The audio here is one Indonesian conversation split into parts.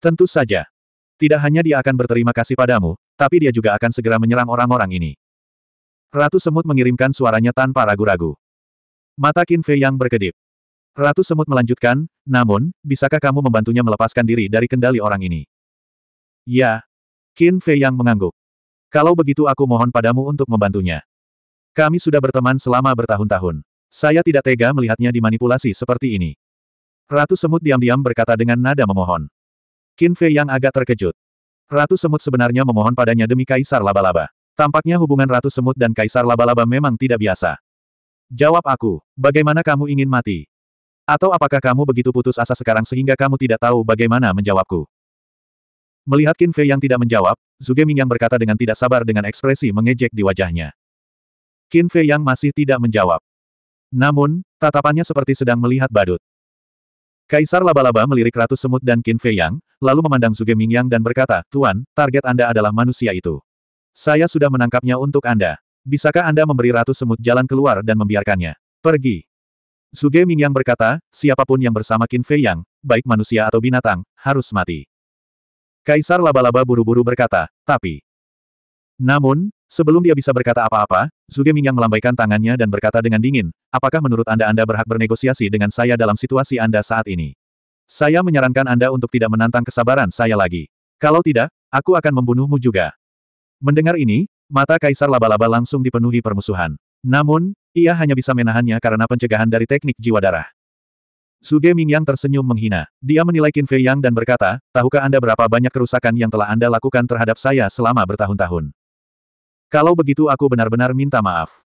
Tentu saja. Tidak hanya dia akan berterima kasih padamu, tapi dia juga akan segera menyerang orang-orang ini. Ratu Semut mengirimkan suaranya tanpa ragu-ragu. Mata Qin Fei yang berkedip. Ratu Semut melanjutkan, namun, bisakah kamu membantunya melepaskan diri dari kendali orang ini? Ya. Qin Fei yang mengangguk. Kalau begitu aku mohon padamu untuk membantunya. Kami sudah berteman selama bertahun-tahun. Saya tidak tega melihatnya dimanipulasi seperti ini. Ratu Semut diam-diam berkata dengan nada memohon. Qin Fei yang agak terkejut. Ratu Semut sebenarnya memohon padanya demi Kaisar Laba-Laba. Tampaknya hubungan Ratu Semut dan Kaisar Laba-Laba memang tidak biasa. Jawab aku, bagaimana kamu ingin mati? Atau apakah kamu begitu putus asa sekarang sehingga kamu tidak tahu bagaimana menjawabku? Melihat Qin Fei yang tidak menjawab, Ming yang berkata dengan tidak sabar dengan ekspresi mengejek di wajahnya. Qin Fei yang masih tidak menjawab. Namun, tatapannya seperti sedang melihat badut. Kaisar laba-laba melirik Ratu Semut dan Qin Fei Yang, lalu memandang Zuge Mingyang dan berkata, Tuan, target Anda adalah manusia itu. Saya sudah menangkapnya untuk Anda. Bisakah Anda memberi Ratu Semut jalan keluar dan membiarkannya? Pergi. Zuge Mingyang berkata, siapapun yang bersama Qin Fei Yang, baik manusia atau binatang, harus mati. Kaisar laba-laba buru-buru berkata, tapi... Namun, Sebelum dia bisa berkata apa-apa, Zuge Mingyang melambaikan tangannya dan berkata dengan dingin, apakah menurut Anda Anda berhak bernegosiasi dengan saya dalam situasi Anda saat ini? Saya menyarankan Anda untuk tidak menantang kesabaran saya lagi. Kalau tidak, aku akan membunuhmu juga. Mendengar ini, mata Kaisar Laba-Laba langsung dipenuhi permusuhan. Namun, ia hanya bisa menahannya karena pencegahan dari teknik jiwa darah. Suge Mingyang tersenyum menghina. Dia menilai Qin Fei Yang dan berkata, tahukah Anda berapa banyak kerusakan yang telah Anda lakukan terhadap saya selama bertahun-tahun? Kalau begitu aku benar-benar minta maaf.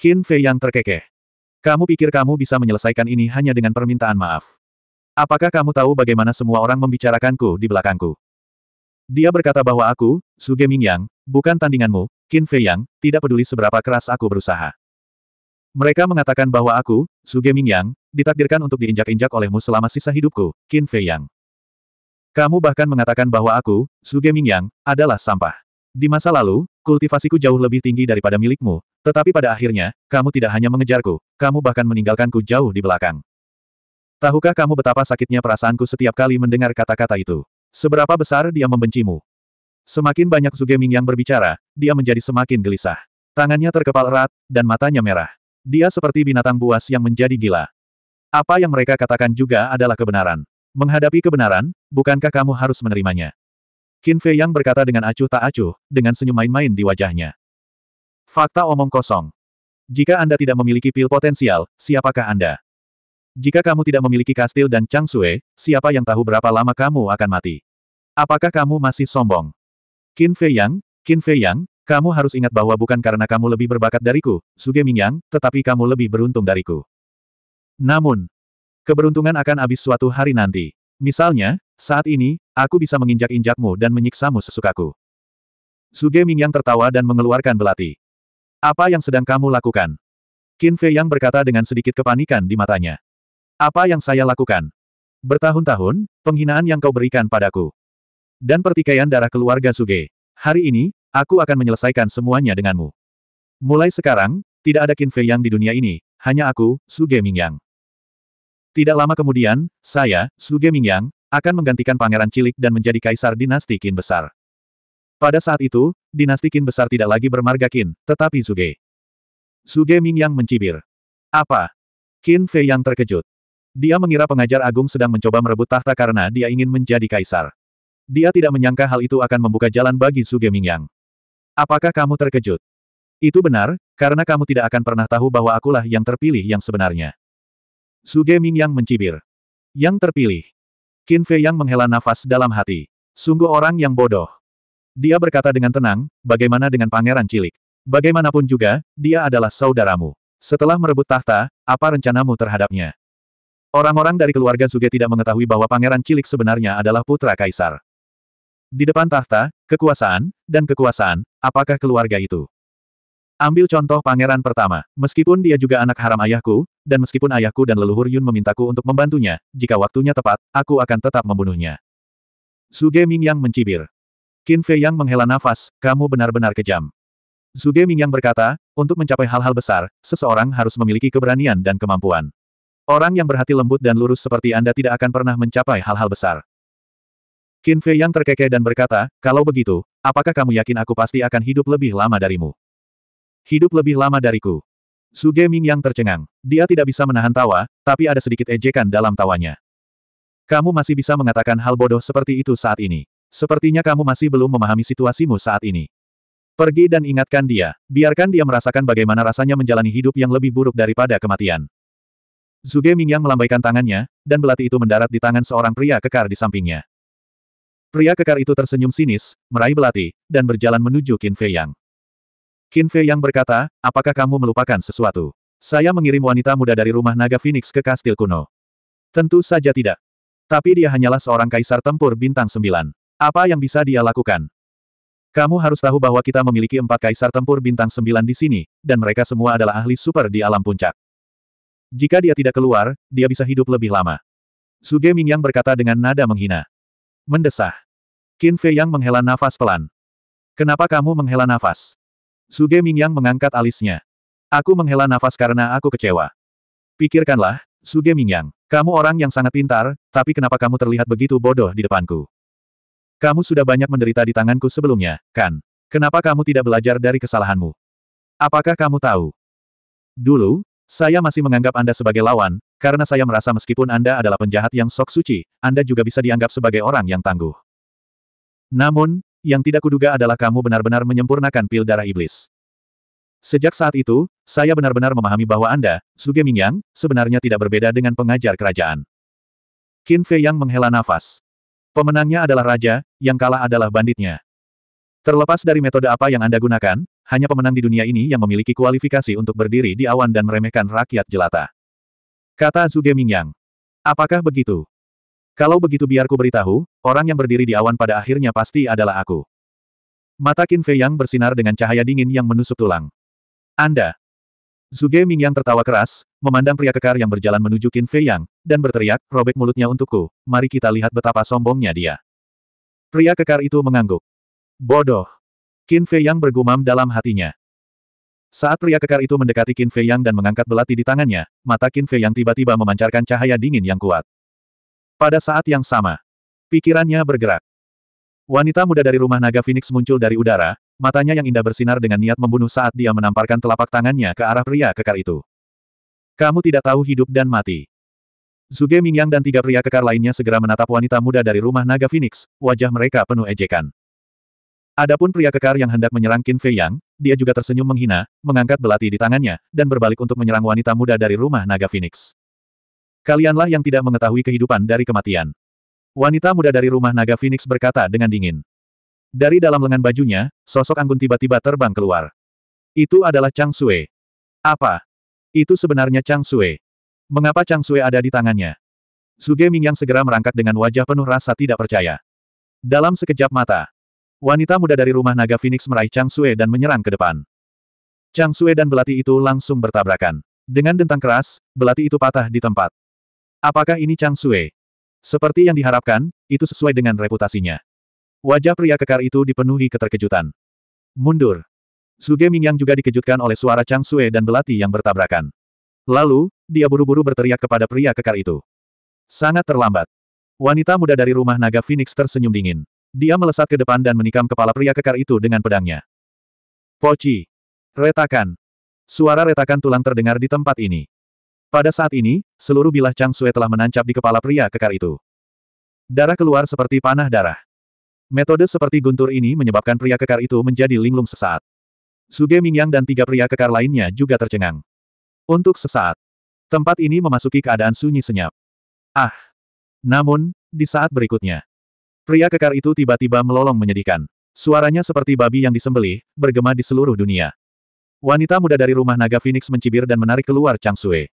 Qin Fei yang terkekeh. Kamu pikir kamu bisa menyelesaikan ini hanya dengan permintaan maaf? Apakah kamu tahu bagaimana semua orang membicarakanku di belakangku? Dia berkata bahwa aku, Suge Mingyang, bukan tandinganmu, Qin Fei Yang, tidak peduli seberapa keras aku berusaha. Mereka mengatakan bahwa aku, Suge Mingyang, ditakdirkan untuk diinjak-injak olehmu selama sisa hidupku, Qin Fei Yang. Kamu bahkan mengatakan bahwa aku, Suge Mingyang, adalah sampah. Di masa lalu, kultivasiku jauh lebih tinggi daripada milikmu, tetapi pada akhirnya, kamu tidak hanya mengejarku, kamu bahkan meninggalkanku jauh di belakang. Tahukah kamu betapa sakitnya perasaanku setiap kali mendengar kata-kata itu? Seberapa besar dia membencimu? Semakin banyak Zugeming yang berbicara, dia menjadi semakin gelisah. Tangannya terkepal erat, dan matanya merah. Dia seperti binatang buas yang menjadi gila. Apa yang mereka katakan juga adalah kebenaran. Menghadapi kebenaran, bukankah kamu harus menerimanya? Qin Fei Yang berkata dengan acuh tak acuh, dengan senyum main-main di wajahnya. Fakta omong kosong. Jika Anda tidak memiliki pil potensial, siapakah Anda? Jika kamu tidak memiliki kastil dan Chang Sue, siapa yang tahu berapa lama kamu akan mati? Apakah kamu masih sombong? Qin Fei Yang, Qin Fei Yang, kamu harus ingat bahwa bukan karena kamu lebih berbakat dariku, Suge Yang, tetapi kamu lebih beruntung dariku. Namun, keberuntungan akan habis suatu hari nanti. Misalnya, saat ini, aku bisa menginjak-injakmu dan menyiksamu sesukaku. Suge Mingyang tertawa dan mengeluarkan belati. Apa yang sedang kamu lakukan? Qin Fei Yang berkata dengan sedikit kepanikan di matanya. Apa yang saya lakukan? Bertahun-tahun, penghinaan yang kau berikan padaku. Dan pertikaian darah keluarga Suge. Hari ini, aku akan menyelesaikan semuanya denganmu. Mulai sekarang, tidak ada Qin Fei Yang di dunia ini, hanya aku, Suge Mingyang. Tidak lama kemudian, saya, Suge Mingyang, akan menggantikan pangeran cilik dan menjadi kaisar dinasti Qin besar. Pada saat itu, dinasti Qin besar tidak lagi bermarga Qin, tetapi Zuge. Zuge yang mencibir. Apa? Qin Fei yang terkejut. Dia mengira pengajar agung sedang mencoba merebut tahta karena dia ingin menjadi kaisar. Dia tidak menyangka hal itu akan membuka jalan bagi Zuge yang. Apakah kamu terkejut? Itu benar, karena kamu tidak akan pernah tahu bahwa akulah yang terpilih yang sebenarnya. Suge yang mencibir. Yang terpilih. Qin Fei Yang menghela nafas dalam hati. Sungguh orang yang bodoh. Dia berkata dengan tenang, bagaimana dengan pangeran cilik? Bagaimanapun juga, dia adalah saudaramu. Setelah merebut tahta, apa rencanamu terhadapnya? Orang-orang dari keluarga Zuge tidak mengetahui bahwa pangeran cilik sebenarnya adalah putra kaisar. Di depan tahta, kekuasaan, dan kekuasaan, apakah keluarga itu? Ambil contoh pangeran pertama, meskipun dia juga anak haram ayahku, dan meskipun ayahku dan leluhur Yun memintaku untuk membantunya, jika waktunya tepat, aku akan tetap membunuhnya. Suge Mingyang mencibir. Qin Fei Yang menghela nafas, kamu benar-benar kejam. Suge Mingyang berkata, untuk mencapai hal-hal besar, seseorang harus memiliki keberanian dan kemampuan. Orang yang berhati lembut dan lurus seperti Anda tidak akan pernah mencapai hal-hal besar. Qin Fei Yang terkekeh dan berkata, kalau begitu, apakah kamu yakin aku pasti akan hidup lebih lama darimu? Hidup lebih lama dariku. Suge Ming yang tercengang. Dia tidak bisa menahan tawa, tapi ada sedikit ejekan dalam tawanya. Kamu masih bisa mengatakan hal bodoh seperti itu saat ini. Sepertinya kamu masih belum memahami situasimu saat ini. Pergi dan ingatkan dia. Biarkan dia merasakan bagaimana rasanya menjalani hidup yang lebih buruk daripada kematian. Zuge Mingyang melambaikan tangannya, dan belati itu mendarat di tangan seorang pria kekar di sampingnya. Pria kekar itu tersenyum sinis, meraih belati, dan berjalan menuju Qin Fei Yang. Qin Fei yang berkata, apakah kamu melupakan sesuatu? Saya mengirim wanita muda dari rumah naga Phoenix ke kastil kuno. Tentu saja tidak. Tapi dia hanyalah seorang kaisar tempur bintang sembilan. Apa yang bisa dia lakukan? Kamu harus tahu bahwa kita memiliki empat kaisar tempur bintang sembilan di sini, dan mereka semua adalah ahli super di alam puncak. Jika dia tidak keluar, dia bisa hidup lebih lama. Suge yang berkata dengan nada menghina. Mendesah. Qin Fei Yang menghela nafas pelan. Kenapa kamu menghela nafas? Suge Mingyang mengangkat alisnya. Aku menghela nafas karena aku kecewa. Pikirkanlah, Suge Mingyang, kamu orang yang sangat pintar, tapi kenapa kamu terlihat begitu bodoh di depanku? Kamu sudah banyak menderita di tanganku sebelumnya, kan? Kenapa kamu tidak belajar dari kesalahanmu? Apakah kamu tahu? Dulu, saya masih menganggap Anda sebagai lawan, karena saya merasa meskipun Anda adalah penjahat yang sok suci, Anda juga bisa dianggap sebagai orang yang tangguh. Namun, yang tidak kuduga adalah kamu benar-benar menyempurnakan pil darah iblis. Sejak saat itu, saya benar-benar memahami bahwa Anda, Suge Mingyang, sebenarnya tidak berbeda dengan pengajar kerajaan. Qin Fei yang menghela nafas. Pemenangnya adalah raja, yang kalah adalah banditnya. Terlepas dari metode apa yang Anda gunakan, hanya pemenang di dunia ini yang memiliki kualifikasi untuk berdiri di awan dan meremehkan rakyat jelata. Kata Zuge Mingyang. Apakah begitu? Kalau begitu biarku beritahu, orang yang berdiri di awan pada akhirnya pasti adalah aku. Mata Qin Fei yang bersinar dengan cahaya dingin yang menusuk tulang. Anda. Zuge yang tertawa keras, memandang pria kekar yang berjalan menuju Qin Fei Yang, dan berteriak, robek mulutnya untukku, mari kita lihat betapa sombongnya dia. Pria kekar itu mengangguk. Bodoh. Qin Fei Yang bergumam dalam hatinya. Saat pria kekar itu mendekati Qin Fei Yang dan mengangkat belati di tangannya, mata Qin Fei Yang tiba-tiba memancarkan cahaya dingin yang kuat. Pada saat yang sama, pikirannya bergerak. Wanita muda dari rumah naga Phoenix muncul dari udara, matanya yang indah bersinar dengan niat membunuh saat dia menamparkan telapak tangannya ke arah pria kekar itu. Kamu tidak tahu hidup dan mati. Zuge Mingyang dan tiga pria kekar lainnya segera menatap wanita muda dari rumah naga Phoenix, wajah mereka penuh ejekan. Adapun pria kekar yang hendak menyerang Qin Fei Yang, dia juga tersenyum menghina, mengangkat belati di tangannya, dan berbalik untuk menyerang wanita muda dari rumah naga Phoenix. Kalianlah yang tidak mengetahui kehidupan dari kematian. Wanita muda dari rumah naga Phoenix berkata dengan dingin. Dari dalam lengan bajunya, sosok anggun tiba-tiba terbang keluar. Itu adalah Chang Sue. Apa? Itu sebenarnya Chang Sue. Mengapa Chang Sue ada di tangannya? Suge yang segera merangkak dengan wajah penuh rasa tidak percaya. Dalam sekejap mata, wanita muda dari rumah naga Phoenix meraih Chang Sue dan menyerang ke depan. Chang Sue dan belati itu langsung bertabrakan. Dengan dentang keras, belati itu patah di tempat. Apakah ini Chang Sue? Seperti yang diharapkan, itu sesuai dengan reputasinya. Wajah pria kekar itu dipenuhi keterkejutan. Mundur. Suge Mingyang juga dikejutkan oleh suara Chang Sue dan belati yang bertabrakan. Lalu, dia buru-buru berteriak kepada pria kekar itu. Sangat terlambat. Wanita muda dari rumah naga Phoenix tersenyum dingin. Dia melesat ke depan dan menikam kepala pria kekar itu dengan pedangnya. Poci. Retakan. Suara retakan tulang terdengar di tempat ini. Pada saat ini, seluruh bilah Chang Sue telah menancap di kepala pria kekar itu. Darah keluar seperti panah darah. Metode seperti guntur ini menyebabkan pria kekar itu menjadi linglung sesaat. Suge Mingyang dan tiga pria kekar lainnya juga tercengang. Untuk sesaat, tempat ini memasuki keadaan sunyi senyap. Ah! Namun, di saat berikutnya, pria kekar itu tiba-tiba melolong menyedihkan. Suaranya seperti babi yang disembelih, bergema di seluruh dunia. Wanita muda dari rumah naga Phoenix mencibir dan menarik keluar Chang Sue.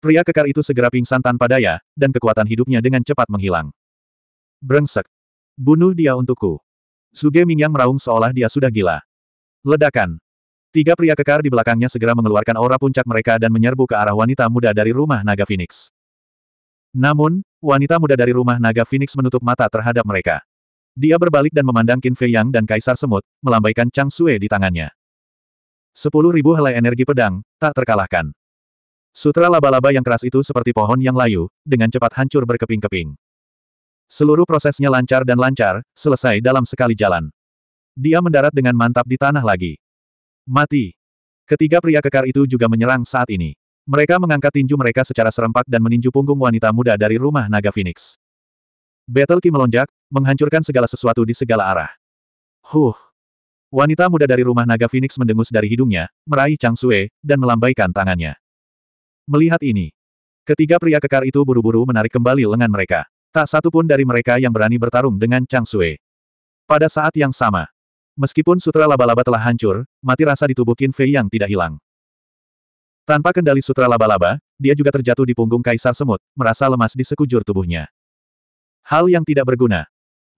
Pria kekar itu segera pingsan tanpa daya, dan kekuatan hidupnya dengan cepat menghilang. Brengsek. Bunuh dia untukku. Suge Mingyang meraung seolah dia sudah gila. Ledakan. Tiga pria kekar di belakangnya segera mengeluarkan aura puncak mereka dan menyerbu ke arah wanita muda dari rumah naga Phoenix. Namun, wanita muda dari rumah naga Phoenix menutup mata terhadap mereka. Dia berbalik dan memandang Qin Fei Yang dan Kaisar Semut, melambaikan Chang Sue di tangannya. Sepuluh ribu helai energi pedang, tak terkalahkan. Sutra laba-laba yang keras itu seperti pohon yang layu, dengan cepat hancur berkeping-keping. Seluruh prosesnya lancar dan lancar, selesai dalam sekali jalan. Dia mendarat dengan mantap di tanah lagi. Mati. Ketiga pria kekar itu juga menyerang saat ini. Mereka mengangkat tinju mereka secara serempak dan meninju punggung wanita muda dari rumah naga Phoenix. Battle Key melonjak, menghancurkan segala sesuatu di segala arah. Huh. Wanita muda dari rumah naga Phoenix mendengus dari hidungnya, meraih Chang Sue, dan melambaikan tangannya. Melihat ini, ketiga pria kekar itu buru-buru menarik kembali lengan mereka. Tak satu pun dari mereka yang berani bertarung dengan Chang Sui. Pada saat yang sama, meskipun sutra laba-laba telah hancur, mati rasa di tubuh Qin Fei yang tidak hilang. Tanpa kendali sutra laba-laba, dia juga terjatuh di punggung kaisar semut, merasa lemas di sekujur tubuhnya. Hal yang tidak berguna.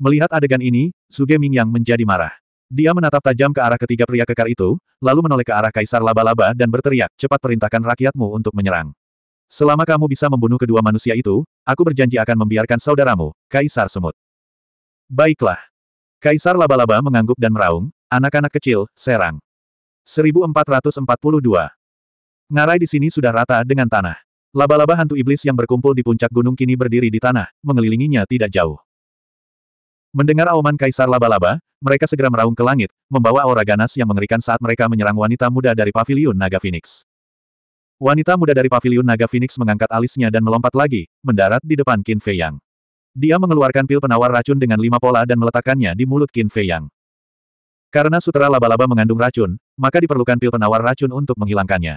Melihat adegan ini, Zuge Mingyang menjadi marah. Dia menatap tajam ke arah ketiga pria kekar itu, lalu menoleh ke arah Kaisar Laba-Laba dan berteriak, cepat perintahkan rakyatmu untuk menyerang. Selama kamu bisa membunuh kedua manusia itu, aku berjanji akan membiarkan saudaramu, Kaisar Semut. Baiklah. Kaisar Laba-Laba mengangguk dan meraung, anak-anak kecil, serang. 1442. Ngarai di sini sudah rata dengan tanah. Laba-laba hantu iblis yang berkumpul di puncak gunung kini berdiri di tanah, mengelilinginya tidak jauh. Mendengar auman Kaisar laba-laba, mereka segera meraung ke langit, membawa aura ganas yang mengerikan saat mereka menyerang wanita muda dari pavilion Naga Phoenix. Wanita muda dari pavilion Naga Phoenix mengangkat alisnya dan melompat lagi, mendarat di depan Qin Fei Yang. Dia mengeluarkan pil penawar racun dengan lima pola dan meletakkannya di mulut Qin Fei Yang. Karena sutra laba-laba mengandung racun, maka diperlukan pil penawar racun untuk menghilangkannya.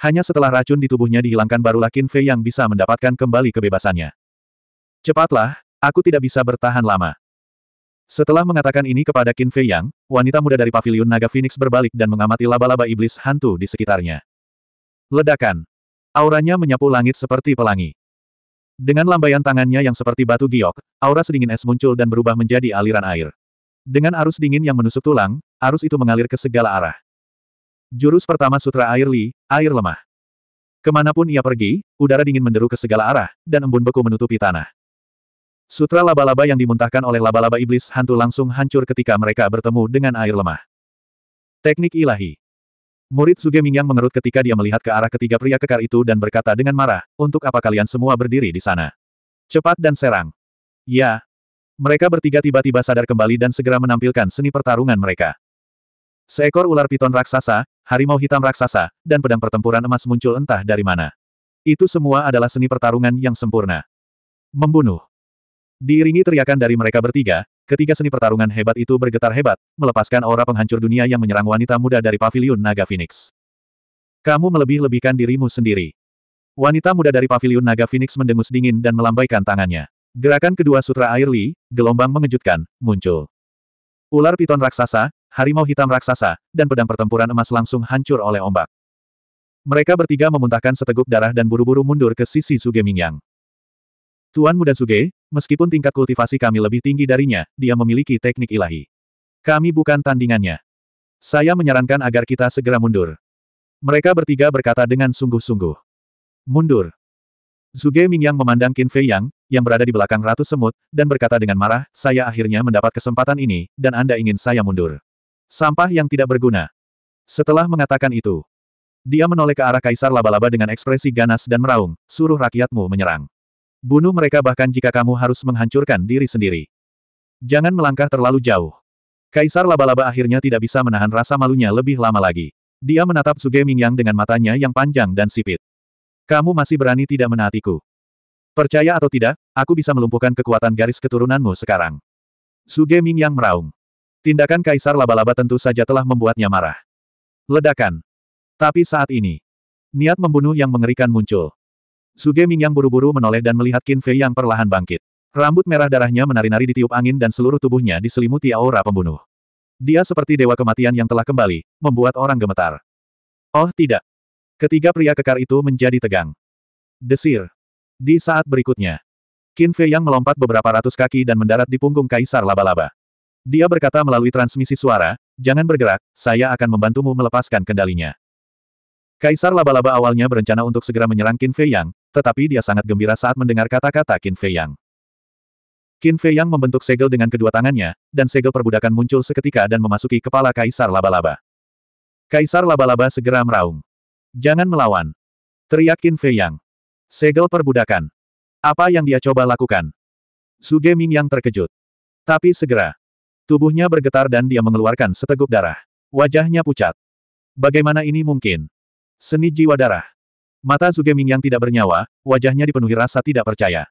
Hanya setelah racun di tubuhnya dihilangkan barulah Qin Fei Yang bisa mendapatkan kembali kebebasannya. Cepatlah, Aku tidak bisa bertahan lama. Setelah mengatakan ini kepada Qin Fei Yang, wanita muda dari paviliun naga Phoenix berbalik dan mengamati laba-laba iblis hantu di sekitarnya. Ledakan. Auranya menyapu langit seperti pelangi. Dengan lambaian tangannya yang seperti batu giok, aura sedingin es muncul dan berubah menjadi aliran air. Dengan arus dingin yang menusuk tulang, arus itu mengalir ke segala arah. Jurus pertama Sutra Air Li, Air Lemah. Kemanapun ia pergi, udara dingin menderu ke segala arah, dan embun beku menutupi tanah. Sutra laba-laba yang dimuntahkan oleh laba-laba iblis hantu langsung hancur ketika mereka bertemu dengan air lemah. Teknik ilahi. Murid Suge Mingyang mengerut ketika dia melihat ke arah ketiga pria kekar itu dan berkata dengan marah, untuk apa kalian semua berdiri di sana? Cepat dan serang. Ya. Mereka bertiga tiba-tiba sadar kembali dan segera menampilkan seni pertarungan mereka. Seekor ular piton raksasa, harimau hitam raksasa, dan pedang pertempuran emas muncul entah dari mana. Itu semua adalah seni pertarungan yang sempurna. Membunuh. Diiringi teriakan dari mereka bertiga, ketiga seni pertarungan hebat itu bergetar hebat, melepaskan aura penghancur dunia yang menyerang wanita muda dari paviliun Naga Phoenix. Kamu melebih-lebihkan dirimu sendiri. Wanita muda dari paviliun Naga Phoenix mendengus dingin dan melambaikan tangannya. Gerakan kedua sutra air Li, gelombang mengejutkan, muncul. Ular piton raksasa, harimau hitam raksasa, dan pedang pertempuran emas langsung hancur oleh ombak. Mereka bertiga memuntahkan seteguk darah dan buru-buru mundur ke sisi Suge Mingyang. Tuan Muda Suge, Meskipun tingkat kultivasi kami lebih tinggi darinya, dia memiliki teknik ilahi. Kami bukan tandingannya. Saya menyarankan agar kita segera mundur. Mereka bertiga berkata dengan sungguh-sungguh. Mundur. Zuge Mingyang memandang Qin Fei Yang, yang berada di belakang Ratu Semut, dan berkata dengan marah, saya akhirnya mendapat kesempatan ini, dan Anda ingin saya mundur. Sampah yang tidak berguna. Setelah mengatakan itu, dia menoleh ke arah Kaisar Laba-Laba dengan ekspresi ganas dan meraung, suruh rakyatmu menyerang. Bunuh mereka bahkan jika kamu harus menghancurkan diri sendiri. Jangan melangkah terlalu jauh. Kaisar laba-laba akhirnya tidak bisa menahan rasa malunya lebih lama lagi. Dia menatap Suge Mingyang dengan matanya yang panjang dan sipit. Kamu masih berani tidak menaatiku. Percaya atau tidak, aku bisa melumpuhkan kekuatan garis keturunanmu sekarang. Suge Mingyang meraung. Tindakan Kaisar laba-laba tentu saja telah membuatnya marah. Ledakan. Tapi saat ini, niat membunuh yang mengerikan muncul. Suge Mingyang buru-buru menoleh dan melihat Qin Fei yang perlahan bangkit. Rambut merah darahnya menari-nari ditiup angin dan seluruh tubuhnya diselimuti aura pembunuh. Dia seperti dewa kematian yang telah kembali, membuat orang gemetar. Oh tidak. Ketiga pria kekar itu menjadi tegang. Desir. Di saat berikutnya, Qin Fei yang melompat beberapa ratus kaki dan mendarat di punggung Kaisar Laba-Laba. Dia berkata melalui transmisi suara, Jangan bergerak, saya akan membantumu melepaskan kendalinya. Kaisar laba-laba awalnya berencana untuk segera menyerang Qin Fei Yang, tetapi dia sangat gembira saat mendengar kata-kata Qin Fei Yang. Qin Fei Yang membentuk segel dengan kedua tangannya, dan segel perbudakan muncul seketika dan memasuki kepala Kaisar laba-laba. Kaisar laba-laba segera meraung. Jangan melawan. Teriak Qin Fei Yang. Segel perbudakan. Apa yang dia coba lakukan? Suge Ming Yang terkejut. Tapi segera. Tubuhnya bergetar dan dia mengeluarkan seteguk darah. Wajahnya pucat. Bagaimana ini mungkin? Seni jiwa darah. Mata Ming yang tidak bernyawa, wajahnya dipenuhi rasa tidak percaya.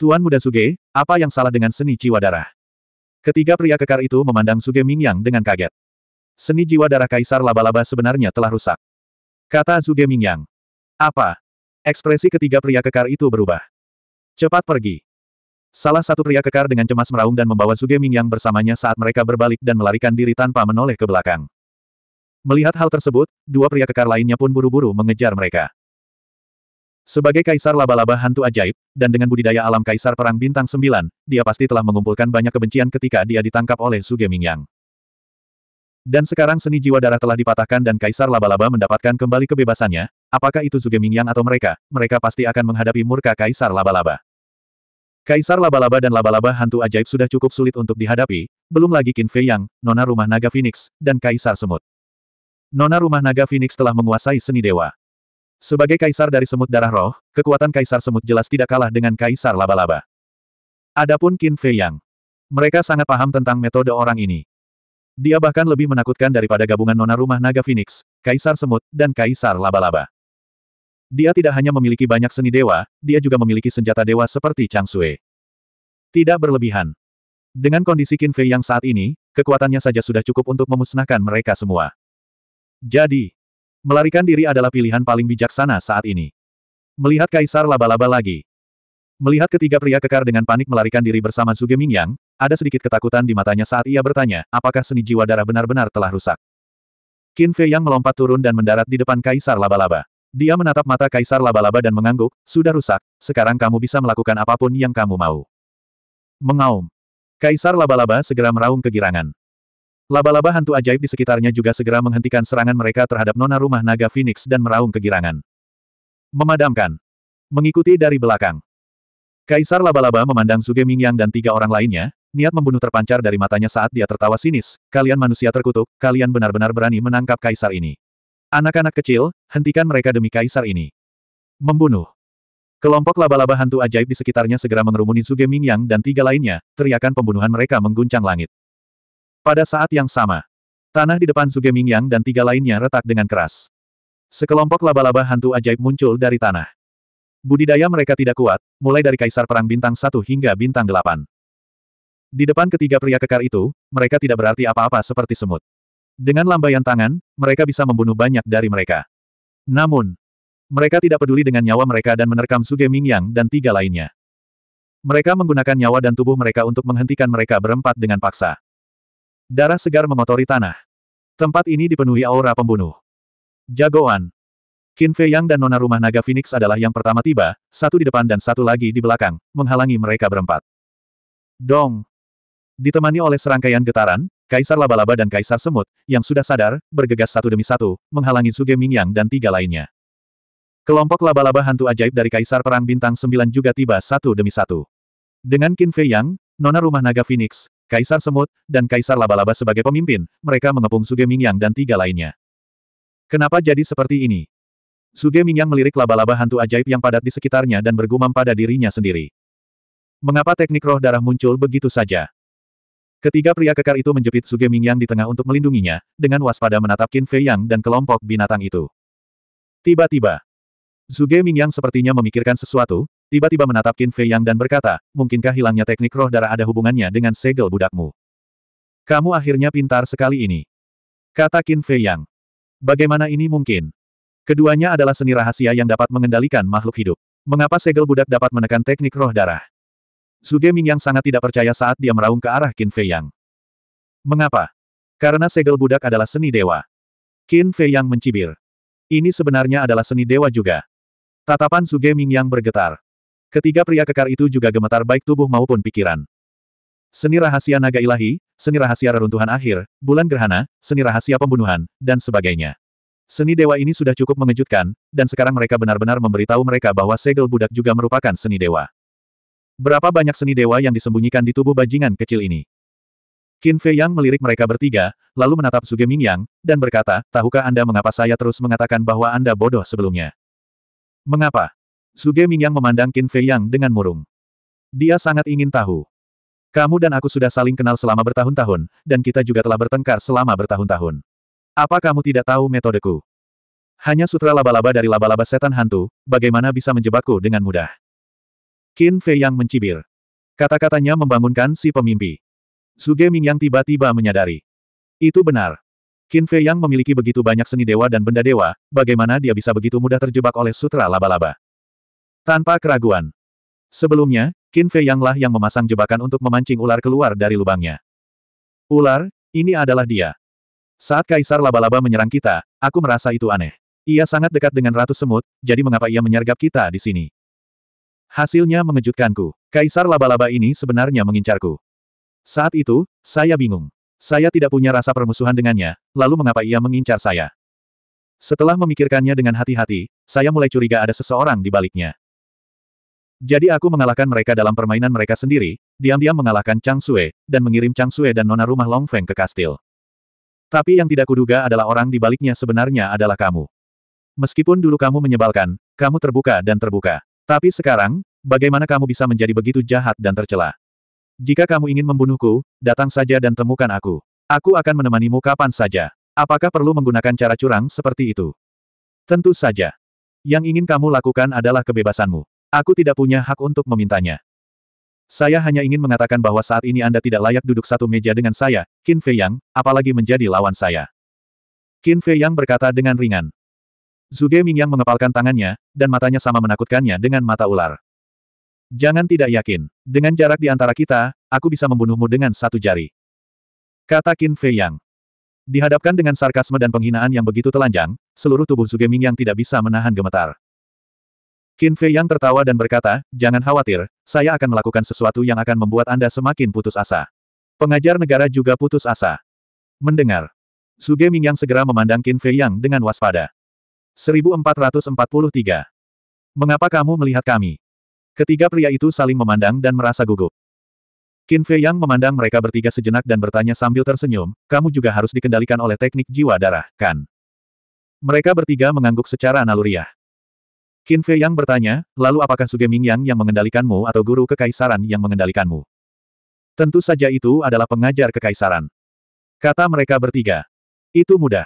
Tuan muda Suge, apa yang salah dengan seni jiwa darah? Ketiga pria kekar itu memandang Ming yang dengan kaget. Seni jiwa darah kaisar laba-laba sebenarnya telah rusak. Kata Ming yang. Apa? Ekspresi ketiga pria kekar itu berubah. Cepat pergi. Salah satu pria kekar dengan cemas meraung dan membawa Ming yang bersamanya saat mereka berbalik dan melarikan diri tanpa menoleh ke belakang. Melihat hal tersebut, dua pria kekar lainnya pun buru-buru mengejar mereka. Sebagai kaisar laba-laba hantu ajaib, dan dengan budidaya alam kaisar perang bintang Sembilan, dia pasti telah mengumpulkan banyak kebencian ketika dia ditangkap oleh Suge Mingyang. Dan sekarang seni jiwa darah telah dipatahkan dan kaisar laba-laba mendapatkan kembali kebebasannya, apakah itu Suge Mingyang atau mereka, mereka pasti akan menghadapi murka kaisar laba-laba. Kaisar laba-laba dan laba-laba hantu ajaib sudah cukup sulit untuk dihadapi, belum lagi Qin Fei Yang, nona rumah naga Phoenix, dan kaisar semut. Nona rumah naga Phoenix telah menguasai seni dewa. Sebagai kaisar dari semut darah roh, kekuatan kaisar semut jelas tidak kalah dengan kaisar laba-laba. Adapun Qin Fei Yang. Mereka sangat paham tentang metode orang ini. Dia bahkan lebih menakutkan daripada gabungan nona rumah naga Phoenix, kaisar semut, dan kaisar laba-laba. Dia tidak hanya memiliki banyak seni dewa, dia juga memiliki senjata dewa seperti Chang Sui. Tidak berlebihan. Dengan kondisi Qin Fei yang saat ini, kekuatannya saja sudah cukup untuk memusnahkan mereka semua. Jadi, melarikan diri adalah pilihan paling bijaksana saat ini. Melihat kaisar laba-laba lagi. Melihat ketiga pria kekar dengan panik melarikan diri bersama Zhuge Mingyang, ada sedikit ketakutan di matanya saat ia bertanya, apakah seni jiwa darah benar-benar telah rusak. Qin Fei Yang melompat turun dan mendarat di depan kaisar laba-laba. Dia menatap mata kaisar laba-laba dan mengangguk, sudah rusak, sekarang kamu bisa melakukan apapun yang kamu mau. Mengaum. Kaisar laba-laba segera meraung kegirangan. Laba-laba hantu ajaib di sekitarnya juga segera menghentikan serangan mereka terhadap nona rumah naga Phoenix dan meraung kegirangan. Memadamkan. Mengikuti dari belakang. Kaisar laba-laba memandang Suge Mingyang dan tiga orang lainnya, niat membunuh terpancar dari matanya saat dia tertawa sinis, kalian manusia terkutuk, kalian benar-benar berani menangkap kaisar ini. Anak-anak kecil, hentikan mereka demi kaisar ini. Membunuh. Kelompok laba-laba hantu ajaib di sekitarnya segera mengerumuni Suge Mingyang dan tiga lainnya, teriakan pembunuhan mereka mengguncang langit. Pada saat yang sama, tanah di depan Zuge Mingyang dan tiga lainnya retak dengan keras. Sekelompok laba-laba hantu ajaib muncul dari tanah. Budidaya mereka tidak kuat, mulai dari kaisar perang bintang 1 hingga bintang 8. Di depan ketiga pria kekar itu, mereka tidak berarti apa-apa seperti semut. Dengan lambaian tangan, mereka bisa membunuh banyak dari mereka. Namun, mereka tidak peduli dengan nyawa mereka dan menerkam Suge Mingyang dan tiga lainnya. Mereka menggunakan nyawa dan tubuh mereka untuk menghentikan mereka berempat dengan paksa. Darah segar mengotori tanah. Tempat ini dipenuhi aura pembunuh. Jagoan. Qin Fei Yang dan Nona Rumah Naga Phoenix adalah yang pertama tiba, satu di depan dan satu lagi di belakang, menghalangi mereka berempat. Dong. Ditemani oleh serangkaian getaran, Kaisar Laba-Laba dan Kaisar Semut, yang sudah sadar, bergegas satu demi satu, menghalangi Suge Ming Yang dan tiga lainnya. Kelompok laba-laba hantu ajaib dari Kaisar Perang Bintang Sembilan juga tiba satu demi satu. Dengan Qin Fei Yang, Nona Rumah Naga Phoenix, Kaisar Semut, dan Kaisar Laba-Laba sebagai pemimpin, mereka mengepung Suge Mingyang dan tiga lainnya. Kenapa jadi seperti ini? Suge Mingyang melirik laba-laba hantu ajaib yang padat di sekitarnya dan bergumam pada dirinya sendiri. Mengapa teknik roh darah muncul begitu saja? Ketiga pria kekar itu menjepit Suge Mingyang di tengah untuk melindunginya, dengan waspada menatap Qin Fei Yang dan kelompok binatang itu. Tiba-tiba, Suge Mingyang sepertinya memikirkan sesuatu, Tiba-tiba menatap Qin Fei Yang dan berkata, mungkinkah hilangnya teknik roh darah ada hubungannya dengan segel budakmu? Kamu akhirnya pintar sekali ini. Kata Qin Fei Yang. Bagaimana ini mungkin? Keduanya adalah seni rahasia yang dapat mengendalikan makhluk hidup. Mengapa segel budak dapat menekan teknik roh darah? Suge yang sangat tidak percaya saat dia meraung ke arah Qin Fei Yang. Mengapa? Karena segel budak adalah seni dewa. Qin Fei Yang mencibir. Ini sebenarnya adalah seni dewa juga. Tatapan Suge yang bergetar. Ketiga pria kekar itu juga gemetar baik tubuh maupun pikiran. Seni rahasia naga ilahi, seni rahasia reruntuhan akhir, bulan gerhana, seni rahasia pembunuhan, dan sebagainya. Seni dewa ini sudah cukup mengejutkan, dan sekarang mereka benar-benar memberitahu mereka bahwa segel budak juga merupakan seni dewa. Berapa banyak seni dewa yang disembunyikan di tubuh bajingan kecil ini? Qin Fei Yang melirik mereka bertiga, lalu menatap Suge ming yang dan berkata, tahukah Anda mengapa saya terus mengatakan bahwa Anda bodoh sebelumnya? Mengapa? Suge Mingyang memandang Qin Fei Yang dengan murung. Dia sangat ingin tahu. Kamu dan aku sudah saling kenal selama bertahun-tahun, dan kita juga telah bertengkar selama bertahun-tahun. Apa kamu tidak tahu metodeku? Hanya sutra laba-laba dari laba-laba setan hantu, bagaimana bisa menjebakku dengan mudah? Qin Fei Yang mencibir. Kata-katanya membangunkan si pemimpi. Suge Mingyang tiba-tiba menyadari. Itu benar. Qin Fei Yang memiliki begitu banyak seni dewa dan benda dewa, bagaimana dia bisa begitu mudah terjebak oleh sutra laba-laba? Tanpa keraguan. Sebelumnya, Qin Fei Yanglah yang memasang jebakan untuk memancing ular keluar dari lubangnya. Ular, ini adalah dia. Saat Kaisar Laba-Laba menyerang kita, aku merasa itu aneh. Ia sangat dekat dengan Ratu Semut, jadi mengapa ia menyergap kita di sini? Hasilnya mengejutkanku. Kaisar Laba-Laba ini sebenarnya mengincarku. Saat itu, saya bingung. Saya tidak punya rasa permusuhan dengannya, lalu mengapa ia mengincar saya? Setelah memikirkannya dengan hati-hati, saya mulai curiga ada seseorang di baliknya. Jadi aku mengalahkan mereka dalam permainan mereka sendiri, diam-diam mengalahkan Chang Sue, dan mengirim Chang Sue dan nona rumah Long Feng ke kastil. Tapi yang tidak kuduga adalah orang di baliknya sebenarnya adalah kamu. Meskipun dulu kamu menyebalkan, kamu terbuka dan terbuka. Tapi sekarang, bagaimana kamu bisa menjadi begitu jahat dan tercela? Jika kamu ingin membunuhku, datang saja dan temukan aku. Aku akan menemanimu kapan saja. Apakah perlu menggunakan cara curang seperti itu? Tentu saja. Yang ingin kamu lakukan adalah kebebasanmu. Aku tidak punya hak untuk memintanya. Saya hanya ingin mengatakan bahwa saat ini Anda tidak layak duduk satu meja dengan saya, Qin Fei Yang, apalagi menjadi lawan saya. Qin Fei Yang berkata dengan ringan. Zuge Ming yang mengepalkan tangannya, dan matanya sama menakutkannya dengan mata ular. Jangan tidak yakin. Dengan jarak di antara kita, aku bisa membunuhmu dengan satu jari. Kata Qin Fei Yang. Dihadapkan dengan sarkasme dan penghinaan yang begitu telanjang, seluruh tubuh Zuge Ming yang tidak bisa menahan gemetar. Qin Fei yang tertawa dan berkata, jangan khawatir, saya akan melakukan sesuatu yang akan membuat Anda semakin putus asa. Pengajar negara juga putus asa. Mendengar. Suge yang segera memandang Qin Fei Yang dengan waspada. 1443. Mengapa kamu melihat kami? Ketiga pria itu saling memandang dan merasa gugup. Qin Fei Yang memandang mereka bertiga sejenak dan bertanya sambil tersenyum, kamu juga harus dikendalikan oleh teknik jiwa darah, kan? Mereka bertiga mengangguk secara naluriah. Qin Fei Yang bertanya, lalu apakah Sugeming Yang yang mengendalikanmu atau guru kekaisaran yang mengendalikanmu? Tentu saja itu adalah pengajar kekaisaran. Kata mereka bertiga. Itu mudah.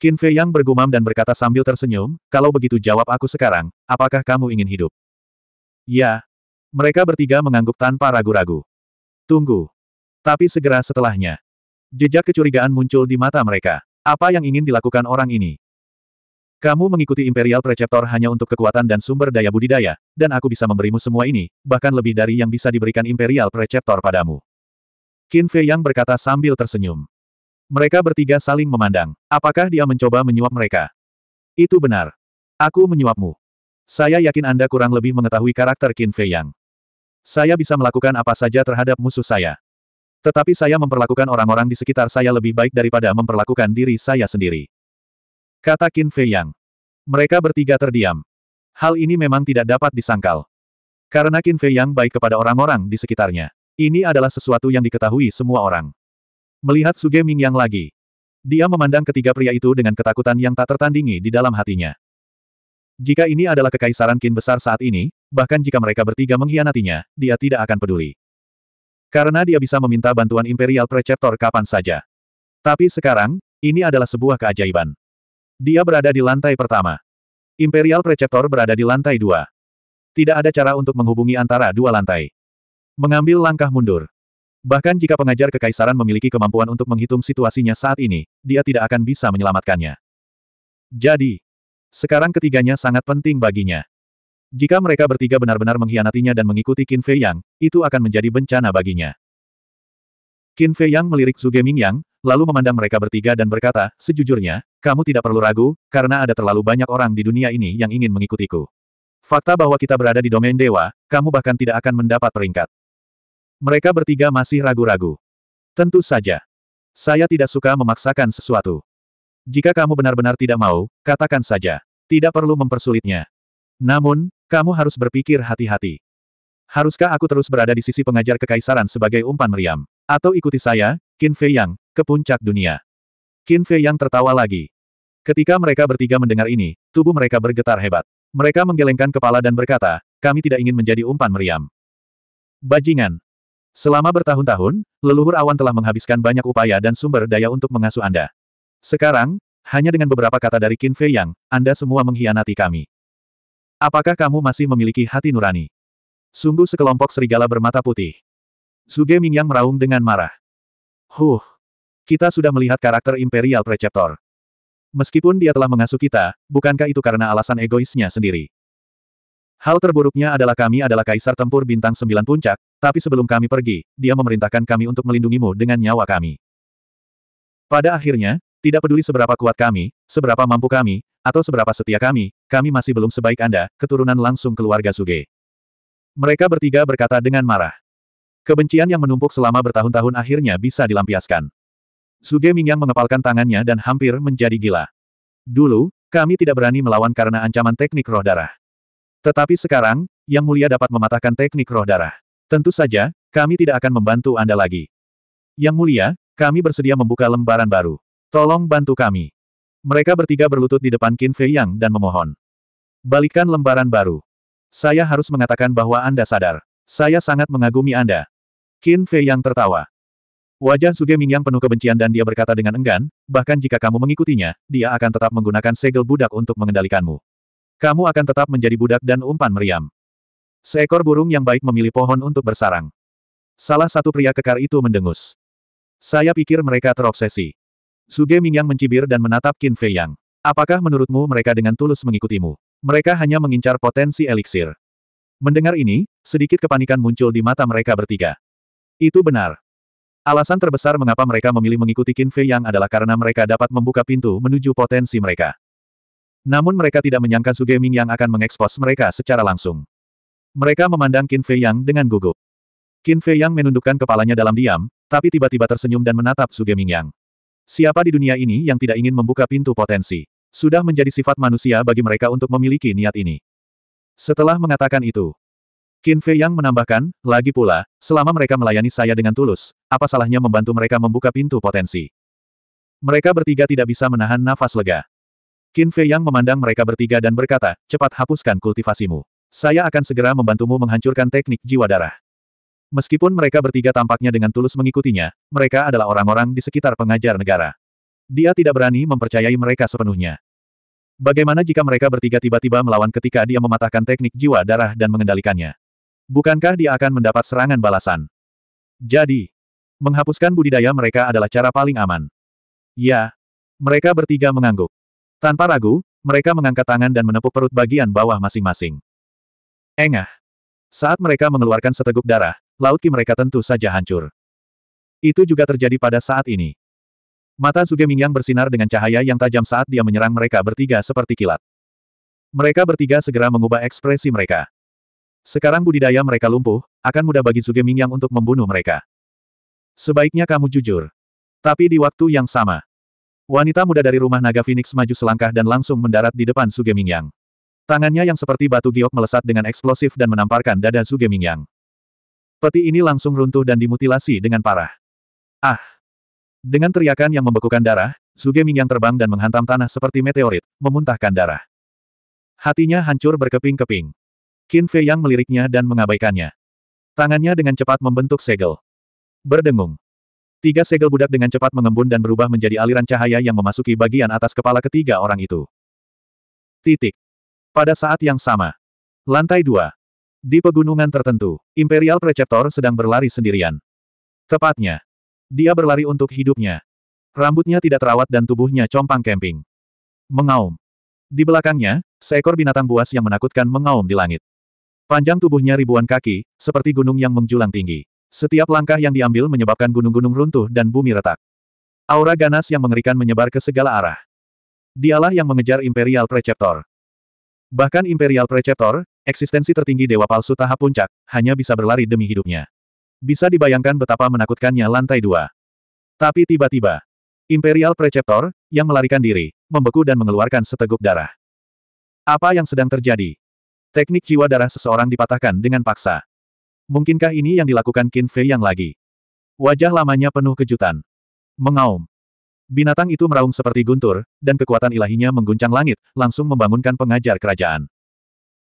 Qin Fei Yang bergumam dan berkata sambil tersenyum, kalau begitu jawab aku sekarang, apakah kamu ingin hidup? Ya. Mereka bertiga mengangguk tanpa ragu-ragu. Tunggu. Tapi segera setelahnya. Jejak kecurigaan muncul di mata mereka. Apa yang ingin dilakukan orang ini? Kamu mengikuti Imperial Preceptor hanya untuk kekuatan dan sumber daya budidaya, dan aku bisa memberimu semua ini, bahkan lebih dari yang bisa diberikan Imperial Preceptor padamu. Qin Fei Yang berkata sambil tersenyum. Mereka bertiga saling memandang. Apakah dia mencoba menyuap mereka? Itu benar. Aku menyuapmu. Saya yakin Anda kurang lebih mengetahui karakter Qin Fei Yang. Saya bisa melakukan apa saja terhadap musuh saya. Tetapi saya memperlakukan orang-orang di sekitar saya lebih baik daripada memperlakukan diri saya sendiri. Kata Qin Fei Yang. Mereka bertiga terdiam. Hal ini memang tidak dapat disangkal. Karena Qin Fei Yang baik kepada orang-orang di sekitarnya. Ini adalah sesuatu yang diketahui semua orang. Melihat Suge Ming Yang lagi. Dia memandang ketiga pria itu dengan ketakutan yang tak tertandingi di dalam hatinya. Jika ini adalah kekaisaran Qin besar saat ini, bahkan jika mereka bertiga mengkhianatinya, dia tidak akan peduli. Karena dia bisa meminta bantuan Imperial Preceptor kapan saja. Tapi sekarang, ini adalah sebuah keajaiban. Dia berada di lantai pertama. Imperial Preceptor berada di lantai dua. Tidak ada cara untuk menghubungi antara dua lantai. Mengambil langkah mundur. Bahkan jika pengajar kekaisaran memiliki kemampuan untuk menghitung situasinya saat ini, dia tidak akan bisa menyelamatkannya. Jadi, sekarang ketiganya sangat penting baginya. Jika mereka bertiga benar-benar mengkhianatinya dan mengikuti Qin Fei Yang, itu akan menjadi bencana baginya. Qin Fei Yang melirik Zuge Geming Yang, lalu memandang mereka bertiga dan berkata, sejujurnya, kamu tidak perlu ragu, karena ada terlalu banyak orang di dunia ini yang ingin mengikutiku. Fakta bahwa kita berada di domain dewa, kamu bahkan tidak akan mendapat peringkat. Mereka bertiga masih ragu-ragu. Tentu saja. Saya tidak suka memaksakan sesuatu. Jika kamu benar-benar tidak mau, katakan saja. Tidak perlu mempersulitnya. Namun, kamu harus berpikir hati-hati. Haruskah aku terus berada di sisi pengajar kekaisaran sebagai umpan meriam? Atau ikuti saya, Qin Fei Yang, ke puncak dunia. Qin Fei yang tertawa lagi. Ketika mereka bertiga mendengar ini, tubuh mereka bergetar hebat. Mereka menggelengkan kepala dan berkata, kami tidak ingin menjadi umpan meriam. Bajingan. Selama bertahun-tahun, leluhur awan telah menghabiskan banyak upaya dan sumber daya untuk mengasuh Anda. Sekarang, hanya dengan beberapa kata dari Qin Fei Yang, Anda semua mengkhianati kami. Apakah kamu masih memiliki hati nurani? Sungguh sekelompok serigala bermata putih. Suge Mingyang meraung dengan marah. Huh, kita sudah melihat karakter Imperial Preceptor. Meskipun dia telah mengasuh kita, bukankah itu karena alasan egoisnya sendiri? Hal terburuknya adalah kami adalah kaisar tempur bintang sembilan puncak, tapi sebelum kami pergi, dia memerintahkan kami untuk melindungimu dengan nyawa kami. Pada akhirnya, tidak peduli seberapa kuat kami, seberapa mampu kami, atau seberapa setia kami, kami masih belum sebaik Anda, keturunan langsung keluarga Suge. Mereka bertiga berkata dengan marah. Kebencian yang menumpuk selama bertahun-tahun akhirnya bisa dilampiaskan. Suge Mingyang mengepalkan tangannya dan hampir menjadi gila. Dulu, kami tidak berani melawan karena ancaman teknik roh darah. Tetapi sekarang, Yang Mulia dapat mematahkan teknik roh darah. Tentu saja, kami tidak akan membantu Anda lagi. Yang Mulia, kami bersedia membuka lembaran baru. Tolong bantu kami. Mereka bertiga berlutut di depan Qin Fei Yang dan memohon. Balikan lembaran baru. Saya harus mengatakan bahwa Anda sadar. Saya sangat mengagumi Anda. Qin Fei Yang tertawa. Wajah Suge Mingyang penuh kebencian dan dia berkata dengan enggan, bahkan jika kamu mengikutinya, dia akan tetap menggunakan segel budak untuk mengendalikanmu. Kamu akan tetap menjadi budak dan umpan meriam. Seekor burung yang baik memilih pohon untuk bersarang. Salah satu pria kekar itu mendengus. Saya pikir mereka terobsesi. Suge Mingyang mencibir dan menatap Qin Fei Yang. Apakah menurutmu mereka dengan tulus mengikutimu? Mereka hanya mengincar potensi eliksir. Mendengar ini, sedikit kepanikan muncul di mata mereka bertiga. Itu benar. Alasan terbesar mengapa mereka memilih mengikuti Qin Fei Yang adalah karena mereka dapat membuka pintu menuju potensi mereka. Namun mereka tidak menyangka Su Geming yang akan mengekspos mereka secara langsung. Mereka memandang Qin Fei Yang dengan gugup. Qin Fei Yang menundukkan kepalanya dalam diam, tapi tiba-tiba tersenyum dan menatap Su Geming Yang. Siapa di dunia ini yang tidak ingin membuka pintu potensi? Sudah menjadi sifat manusia bagi mereka untuk memiliki niat ini. Setelah mengatakan itu, Qin Fei Yang menambahkan, lagi pula, selama mereka melayani saya dengan tulus, apa salahnya membantu mereka membuka pintu potensi? Mereka bertiga tidak bisa menahan nafas lega. Qin Fei Yang memandang mereka bertiga dan berkata, cepat hapuskan kultivasimu. Saya akan segera membantumu menghancurkan teknik jiwa darah. Meskipun mereka bertiga tampaknya dengan tulus mengikutinya, mereka adalah orang-orang di sekitar pengajar negara. Dia tidak berani mempercayai mereka sepenuhnya. Bagaimana jika mereka bertiga tiba-tiba melawan ketika dia mematahkan teknik jiwa darah dan mengendalikannya? Bukankah dia akan mendapat serangan balasan? Jadi, menghapuskan budidaya mereka adalah cara paling aman. Ya. Mereka bertiga mengangguk. Tanpa ragu, mereka mengangkat tangan dan menepuk perut bagian bawah masing-masing. Engah. Saat mereka mengeluarkan seteguk darah, laut ki mereka tentu saja hancur. Itu juga terjadi pada saat ini. Mata Sugemingyang bersinar dengan cahaya yang tajam saat dia menyerang mereka bertiga seperti kilat. Mereka bertiga segera mengubah ekspresi mereka. Sekarang budidaya mereka lumpuh, akan mudah bagi Zuge Mingyang untuk membunuh mereka. Sebaiknya kamu jujur. Tapi di waktu yang sama. Wanita muda dari rumah naga Phoenix maju selangkah dan langsung mendarat di depan Suge Mingyang. Tangannya yang seperti batu giok melesat dengan eksplosif dan menamparkan dada Suge Mingyang. Peti ini langsung runtuh dan dimutilasi dengan parah. Ah! Dengan teriakan yang membekukan darah, Suge Mingyang terbang dan menghantam tanah seperti meteorit, memuntahkan darah. Hatinya hancur berkeping-keping. Qin Fei Yang meliriknya dan mengabaikannya. Tangannya dengan cepat membentuk segel. Berdengung. Tiga segel budak dengan cepat mengembun dan berubah menjadi aliran cahaya yang memasuki bagian atas kepala ketiga orang itu. Titik. Pada saat yang sama. Lantai dua, Di pegunungan tertentu, Imperial Preceptor sedang berlari sendirian. Tepatnya. Dia berlari untuk hidupnya. Rambutnya tidak terawat dan tubuhnya compang kemping. Mengaum. Di belakangnya, seekor binatang buas yang menakutkan mengaum di langit. Panjang tubuhnya ribuan kaki, seperti gunung yang menjulang tinggi. Setiap langkah yang diambil menyebabkan gunung-gunung runtuh dan bumi retak. Aura ganas yang mengerikan menyebar ke segala arah. Dialah yang mengejar Imperial Preceptor. Bahkan Imperial Preceptor, eksistensi tertinggi Dewa Palsu tahap puncak, hanya bisa berlari demi hidupnya. Bisa dibayangkan betapa menakutkannya lantai dua. Tapi tiba-tiba, Imperial Preceptor, yang melarikan diri, membeku dan mengeluarkan seteguk darah. Apa yang sedang terjadi? Teknik jiwa darah seseorang dipatahkan dengan paksa. Mungkinkah ini yang dilakukan Qin Fei yang lagi? Wajah lamanya penuh kejutan. Mengaum. Binatang itu meraung seperti guntur, dan kekuatan ilahinya mengguncang langit, langsung membangunkan pengajar kerajaan.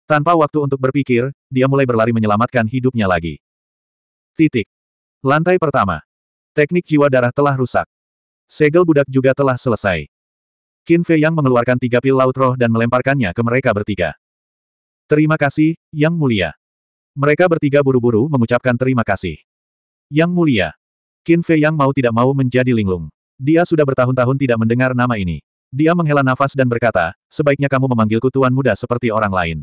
Tanpa waktu untuk berpikir, dia mulai berlari menyelamatkan hidupnya lagi. Titik. Lantai pertama. Teknik jiwa darah telah rusak. Segel budak juga telah selesai. Qin Fei Yang mengeluarkan tiga pil laut roh dan melemparkannya ke mereka bertiga. Terima kasih, Yang Mulia. Mereka bertiga buru-buru mengucapkan terima kasih. Yang Mulia. Qin Fei Yang mau tidak mau menjadi linglung. Dia sudah bertahun-tahun tidak mendengar nama ini. Dia menghela nafas dan berkata, sebaiknya kamu memanggilku Tuan Muda seperti orang lain.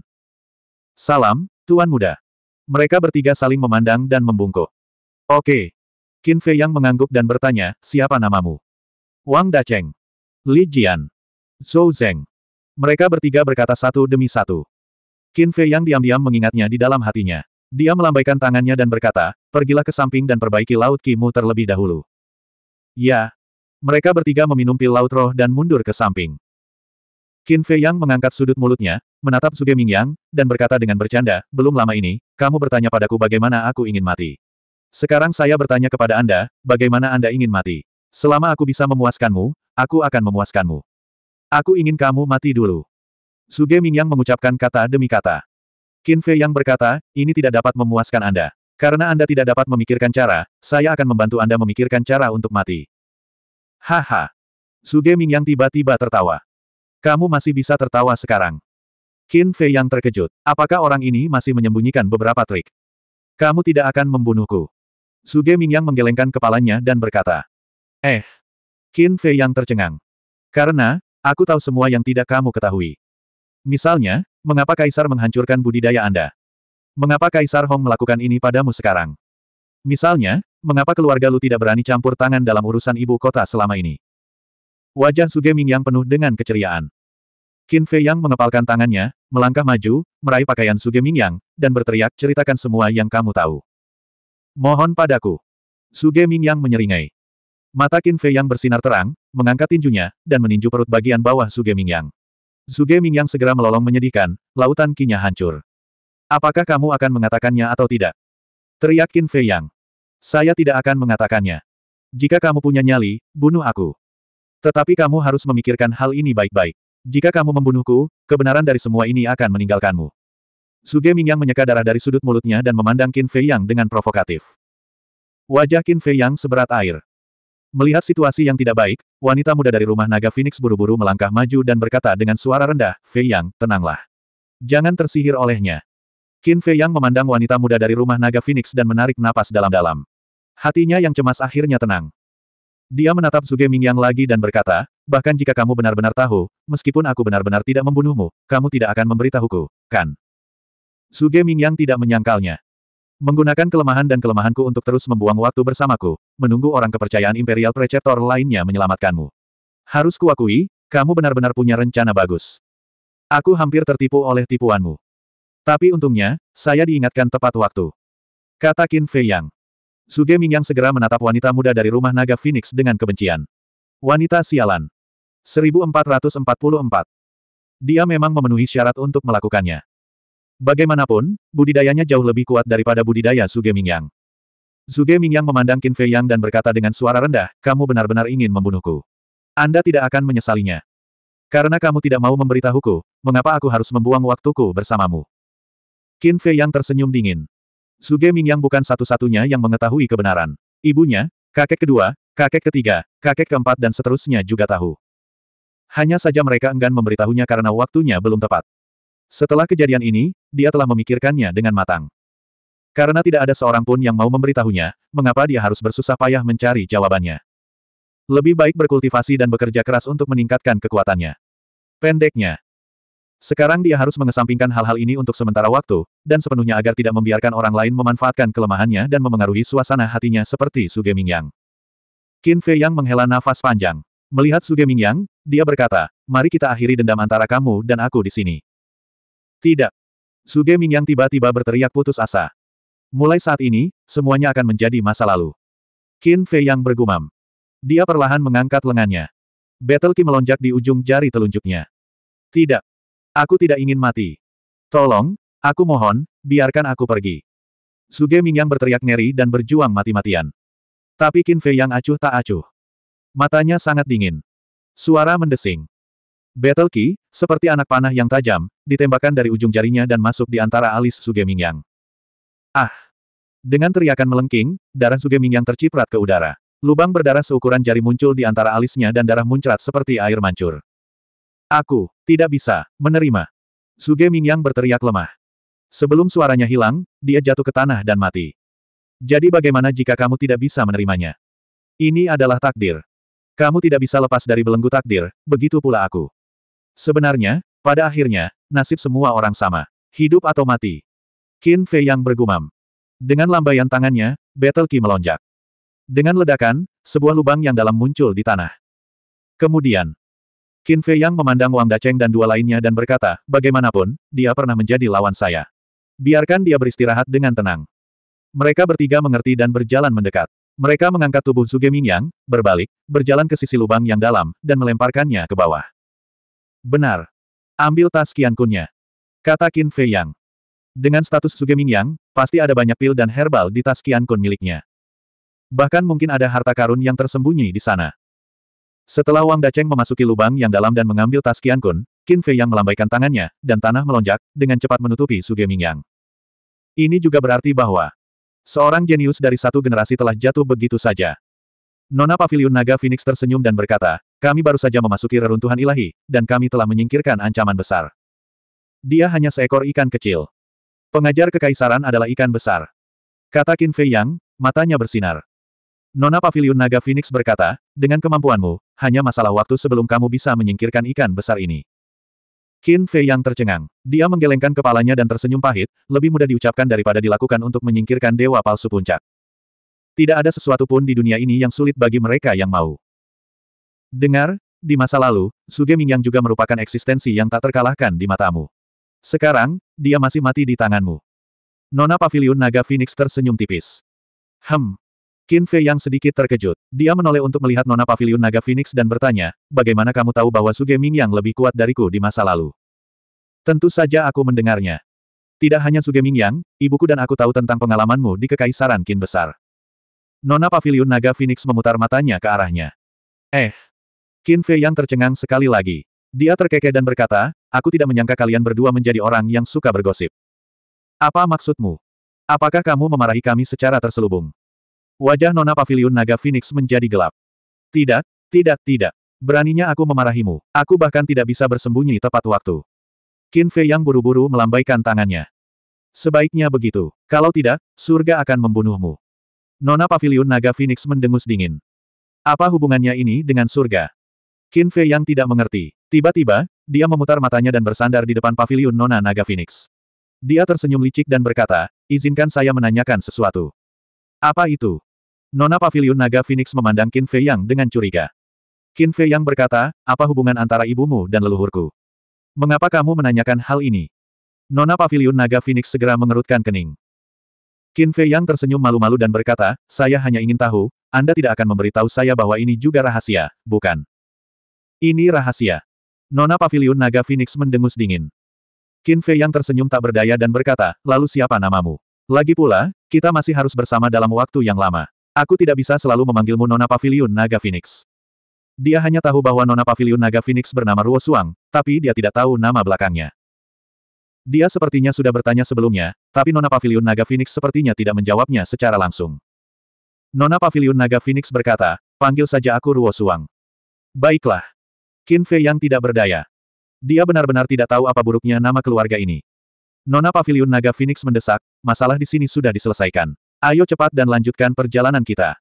Salam, Tuan Muda. Mereka bertiga saling memandang dan membungkuk. Oke. Qin Fei Yang mengangguk dan bertanya, siapa namamu? Wang Dacheng. Li Jian. Zhou Zeng. Mereka bertiga berkata satu demi satu. Qin Fei yang diam-diam mengingatnya di dalam hatinya. Dia melambaikan tangannya dan berkata, pergilah ke samping dan perbaiki laut Kimu terlebih dahulu. Ya. Mereka bertiga meminum pil laut roh dan mundur ke samping. Qin Fei yang mengangkat sudut mulutnya, menatap Suge yang, dan berkata dengan bercanda, belum lama ini, kamu bertanya padaku bagaimana aku ingin mati. Sekarang saya bertanya kepada Anda, bagaimana Anda ingin mati. Selama aku bisa memuaskanmu, aku akan memuaskanmu. Aku ingin kamu mati dulu. Suge Mingyang mengucapkan kata demi kata. Qin Fei yang berkata, ini tidak dapat memuaskan Anda. Karena Anda tidak dapat memikirkan cara, saya akan membantu Anda memikirkan cara untuk mati. Haha. Suge Mingyang tiba-tiba tertawa. Kamu masih bisa tertawa sekarang. Qin Fei yang terkejut. Apakah orang ini masih menyembunyikan beberapa trik? Kamu tidak akan membunuhku. Suge Mingyang menggelengkan kepalanya dan berkata. Eh. Qin Fei yang tercengang. Karena, aku tahu semua yang tidak kamu ketahui. Misalnya, mengapa Kaisar menghancurkan budidaya Anda? Mengapa Kaisar Hong melakukan ini padamu sekarang? Misalnya, mengapa keluarga Lu tidak berani campur tangan dalam urusan ibu kota selama ini? Wajah Suge yang penuh dengan keceriaan. Qin Fei Yang mengepalkan tangannya, melangkah maju, meraih pakaian Suge yang, dan berteriak ceritakan semua yang kamu tahu. Mohon padaku. Suge yang menyeringai. Mata Qin Fei Yang bersinar terang, mengangkat tinjunya, dan meninju perut bagian bawah Suge yang. Zuge Mingyang segera melolong menyedihkan, lautan kinya hancur. Apakah kamu akan mengatakannya atau tidak? Teriak Qin Fei Yang. Saya tidak akan mengatakannya. Jika kamu punya nyali, bunuh aku. Tetapi kamu harus memikirkan hal ini baik-baik. Jika kamu membunuhku, kebenaran dari semua ini akan meninggalkanmu. Suge Mingyang menyeka darah dari sudut mulutnya dan memandang Qin Fei Yang dengan provokatif. Wajah Qin Fei Yang seberat air. Melihat situasi yang tidak baik, wanita muda dari rumah naga Phoenix buru-buru melangkah maju dan berkata dengan suara rendah, Fei Yang, tenanglah. Jangan tersihir olehnya. Qin Fei Yang memandang wanita muda dari rumah naga Phoenix dan menarik napas dalam-dalam. Hatinya yang cemas akhirnya tenang. Dia menatap Zuge Mingyang lagi dan berkata, bahkan jika kamu benar-benar tahu, meskipun aku benar-benar tidak membunuhmu, kamu tidak akan memberitahuku, kan? Suge Mingyang tidak menyangkalnya. Menggunakan kelemahan dan kelemahanku untuk terus membuang waktu bersamaku, menunggu orang kepercayaan Imperial Preceptor lainnya menyelamatkanmu. Harus kuakui, kamu benar-benar punya rencana bagus. Aku hampir tertipu oleh tipuanmu. Tapi untungnya, saya diingatkan tepat waktu. Kata Qin Fei Yang. Suge Mingyang segera menatap wanita muda dari rumah naga Phoenix dengan kebencian. Wanita sialan. 1444. Dia memang memenuhi syarat untuk melakukannya. Bagaimanapun, budidayanya jauh lebih kuat daripada budidaya Suge Mingyang. Suge Mingyang memandang Qin Fei Yang dan berkata dengan suara rendah, kamu benar-benar ingin membunuhku. Anda tidak akan menyesalinya. Karena kamu tidak mau memberitahuku, mengapa aku harus membuang waktuku bersamamu? Qin Fei Yang tersenyum dingin. Suge Mingyang bukan satu-satunya yang mengetahui kebenaran. Ibunya, kakek kedua, kakek ketiga, kakek keempat dan seterusnya juga tahu. Hanya saja mereka enggan memberitahunya karena waktunya belum tepat. Setelah kejadian ini, dia telah memikirkannya dengan matang. Karena tidak ada seorang pun yang mau memberitahunya, mengapa dia harus bersusah payah mencari jawabannya. Lebih baik berkultivasi dan bekerja keras untuk meningkatkan kekuatannya. Pendeknya. Sekarang dia harus mengesampingkan hal-hal ini untuk sementara waktu, dan sepenuhnya agar tidak membiarkan orang lain memanfaatkan kelemahannya dan memengaruhi suasana hatinya seperti Suge Mingyang. Qin Fei Yang menghela nafas panjang. Melihat Suge Mingyang, dia berkata, mari kita akhiri dendam antara kamu dan aku di sini. Tidak, Suge Mingyang tiba-tiba berteriak putus asa. Mulai saat ini, semuanya akan menjadi masa lalu. Qin Fei yang bergumam. Dia perlahan mengangkat lengannya. Battle Qi melonjak di ujung jari telunjuknya. Tidak. Aku tidak ingin mati. Tolong, aku mohon, biarkan aku pergi. Suge Mingyang berteriak ngeri dan berjuang mati-matian. Tapi Qin Fei yang acuh tak acuh. Matanya sangat dingin. Suara mendesing. Battle Key, seperti anak panah yang tajam, ditembakkan dari ujung jarinya dan masuk di antara alis Suge Mingyang. Ah! Dengan teriakan melengking, darah Suge Mingyang terciprat ke udara. Lubang berdarah seukuran jari muncul di antara alisnya dan darah muncrat seperti air mancur. Aku, tidak bisa, menerima. Suge Mingyang berteriak lemah. Sebelum suaranya hilang, dia jatuh ke tanah dan mati. Jadi bagaimana jika kamu tidak bisa menerimanya? Ini adalah takdir. Kamu tidak bisa lepas dari belenggu takdir, begitu pula aku. Sebenarnya, pada akhirnya, nasib semua orang sama. Hidup atau mati. Qin Fei yang bergumam. Dengan lambaian tangannya, Battle Qi melonjak. Dengan ledakan, sebuah lubang yang dalam muncul di tanah. Kemudian, Qin Fei yang memandang Wang Daceng dan dua lainnya dan berkata, bagaimanapun, dia pernah menjadi lawan saya. Biarkan dia beristirahat dengan tenang. Mereka bertiga mengerti dan berjalan mendekat. Mereka mengangkat tubuh Zuge Mingyang, berbalik, berjalan ke sisi lubang yang dalam, dan melemparkannya ke bawah. Benar. Ambil tas kunnya Kata Qin Fei Yang. Dengan status Sugeming Yang, pasti ada banyak pil dan herbal di tas kun miliknya. Bahkan mungkin ada harta karun yang tersembunyi di sana. Setelah Wang Daceng memasuki lubang yang dalam dan mengambil tas kun Qin Fei Yang melambaikan tangannya, dan tanah melonjak, dengan cepat menutupi Sugeming Yang. Ini juga berarti bahwa seorang jenius dari satu generasi telah jatuh begitu saja. Nona Pavilion Naga Phoenix tersenyum dan berkata, kami baru saja memasuki reruntuhan ilahi, dan kami telah menyingkirkan ancaman besar. Dia hanya seekor ikan kecil. Pengajar kekaisaran adalah ikan besar. Kata Qin Fei Yang, matanya bersinar. Nona Pavilion Naga Phoenix berkata, dengan kemampuanmu, hanya masalah waktu sebelum kamu bisa menyingkirkan ikan besar ini. Qin Fei Yang tercengang. Dia menggelengkan kepalanya dan tersenyum pahit, lebih mudah diucapkan daripada dilakukan untuk menyingkirkan dewa palsu puncak. Tidak ada sesuatu pun di dunia ini yang sulit bagi mereka yang mau. Dengar, di masa lalu, Suge Mingyang juga merupakan eksistensi yang tak terkalahkan di matamu. Sekarang, dia masih mati di tanganmu. Nona Pavilion Naga Phoenix tersenyum tipis. Hem. Qin Fei yang sedikit terkejut. Dia menoleh untuk melihat Nona Pavilion Naga Phoenix dan bertanya, bagaimana kamu tahu bahwa Suge Mingyang lebih kuat dariku di masa lalu? Tentu saja aku mendengarnya. Tidak hanya Suge Mingyang, ibuku dan aku tahu tentang pengalamanmu di Kekaisaran Qin Besar. Nona Pavilion Naga Phoenix memutar matanya ke arahnya. Eh! Qin Fei yang tercengang sekali lagi. Dia terkekeh dan berkata, aku tidak menyangka kalian berdua menjadi orang yang suka bergosip. Apa maksudmu? Apakah kamu memarahi kami secara terselubung? Wajah Nona Pavilion Naga Phoenix menjadi gelap. Tidak, tidak, tidak. Beraninya aku memarahimu. Aku bahkan tidak bisa bersembunyi tepat waktu. Qin Fei yang buru-buru melambaikan tangannya. Sebaiknya begitu. Kalau tidak, surga akan membunuhmu. Nona Pavilion Naga Phoenix mendengus dingin. Apa hubungannya ini dengan surga? Qin Fei yang tidak mengerti. Tiba-tiba, dia memutar matanya dan bersandar di depan pavilion Nona Naga Phoenix. Dia tersenyum licik dan berkata, izinkan saya menanyakan sesuatu. Apa itu? Nona Pavilion Naga Phoenix memandang Qin Fei Yang dengan curiga. Qin Fei Yang berkata, apa hubungan antara ibumu dan leluhurku? Mengapa kamu menanyakan hal ini? Nona Pavilion Naga Phoenix segera mengerutkan kening. Qin Fei Yang tersenyum malu-malu dan berkata, saya hanya ingin tahu, Anda tidak akan memberitahu saya bahwa ini juga rahasia, bukan? Ini rahasia. Nona Pavilion Naga Phoenix mendengus dingin. Qin Fei Yang tersenyum tak berdaya dan berkata, lalu siapa namamu? Lagi pula, kita masih harus bersama dalam waktu yang lama. Aku tidak bisa selalu memanggilmu Nona Pavilion Naga Phoenix. Dia hanya tahu bahwa Nona Pavilion Naga Phoenix bernama Ruo Suang, tapi dia tidak tahu nama belakangnya. Dia sepertinya sudah bertanya sebelumnya, tapi Nona Pavilion Naga Phoenix sepertinya tidak menjawabnya secara langsung. Nona Pavilion Naga Phoenix berkata, panggil saja aku Ruo Suang. Baiklah. Qin Fei yang tidak berdaya. Dia benar-benar tidak tahu apa buruknya nama keluarga ini. Nona Pavilion Naga Phoenix mendesak, masalah di sini sudah diselesaikan. Ayo cepat dan lanjutkan perjalanan kita.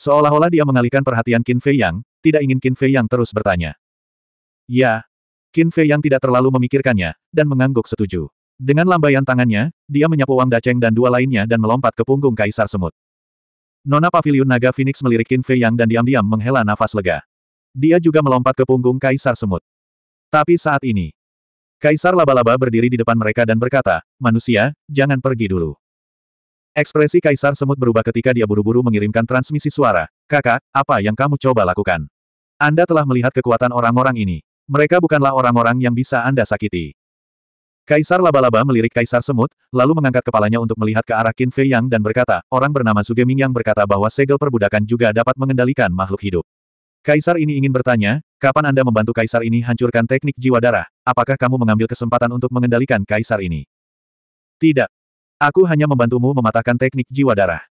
Seolah-olah dia mengalihkan perhatian Qin Fei Yang, tidak ingin Qin Fei Yang terus bertanya. Ya, Qin Fei yang tidak terlalu memikirkannya, dan mengangguk setuju. Dengan lambaian tangannya, dia menyapu Wang Daceng dan dua lainnya dan melompat ke punggung Kaisar Semut. Nona Pavilion Naga Phoenix melirik Qin Fei yang dan diam-diam menghela nafas lega. Dia juga melompat ke punggung Kaisar Semut. Tapi saat ini, Kaisar Laba-Laba berdiri di depan mereka dan berkata, Manusia, jangan pergi dulu. Ekspresi Kaisar Semut berubah ketika dia buru-buru mengirimkan transmisi suara, Kakak, apa yang kamu coba lakukan? Anda telah melihat kekuatan orang-orang ini. Mereka bukanlah orang-orang yang bisa Anda sakiti. Kaisar laba-laba melirik Kaisar Semut, lalu mengangkat kepalanya untuk melihat ke arah Qin Fei Yang dan berkata, orang bernama Sugeming yang berkata bahwa segel perbudakan juga dapat mengendalikan makhluk hidup. Kaisar ini ingin bertanya, kapan Anda membantu Kaisar ini hancurkan teknik jiwa darah, apakah kamu mengambil kesempatan untuk mengendalikan Kaisar ini? Tidak. Aku hanya membantumu mematahkan teknik jiwa darah.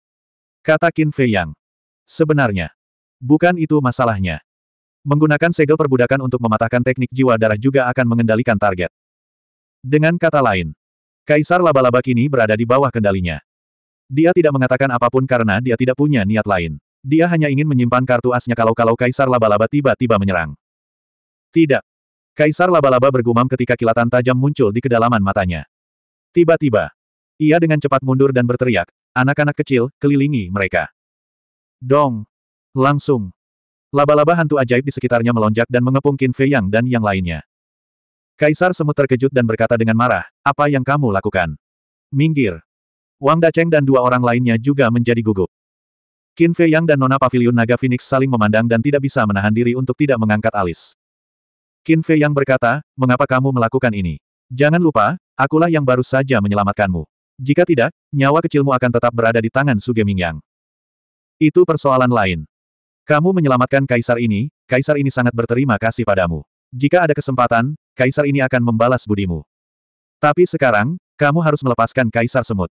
Kata Qin Fei Yang. Sebenarnya. Bukan itu masalahnya. Menggunakan segel perbudakan untuk mematahkan teknik jiwa darah juga akan mengendalikan target. Dengan kata lain, Kaisar laba-laba kini berada di bawah kendalinya. Dia tidak mengatakan apapun karena dia tidak punya niat lain. Dia hanya ingin menyimpan kartu asnya kalau-kalau Kaisar laba-laba tiba-tiba menyerang. Tidak. Kaisar laba-laba bergumam ketika kilatan tajam muncul di kedalaman matanya. Tiba-tiba, ia dengan cepat mundur dan berteriak, anak-anak kecil, kelilingi mereka. Dong! Langsung, Laba-laba hantu ajaib di sekitarnya melonjak dan mengepung Qin Fei Yang dan yang lainnya. Kaisar Semut terkejut dan berkata dengan marah, apa yang kamu lakukan? Minggir. Wang Daceng dan dua orang lainnya juga menjadi gugup. Qin Fei Yang dan Nona Pavilion Naga Phoenix saling memandang dan tidak bisa menahan diri untuk tidak mengangkat alis. Qin Fei Yang berkata, mengapa kamu melakukan ini? Jangan lupa, akulah yang baru saja menyelamatkanmu. Jika tidak, nyawa kecilmu akan tetap berada di tangan Suge Mingyang. Itu persoalan lain. Kamu menyelamatkan kaisar ini, kaisar ini sangat berterima kasih padamu. Jika ada kesempatan, kaisar ini akan membalas budimu. Tapi sekarang, kamu harus melepaskan kaisar semut.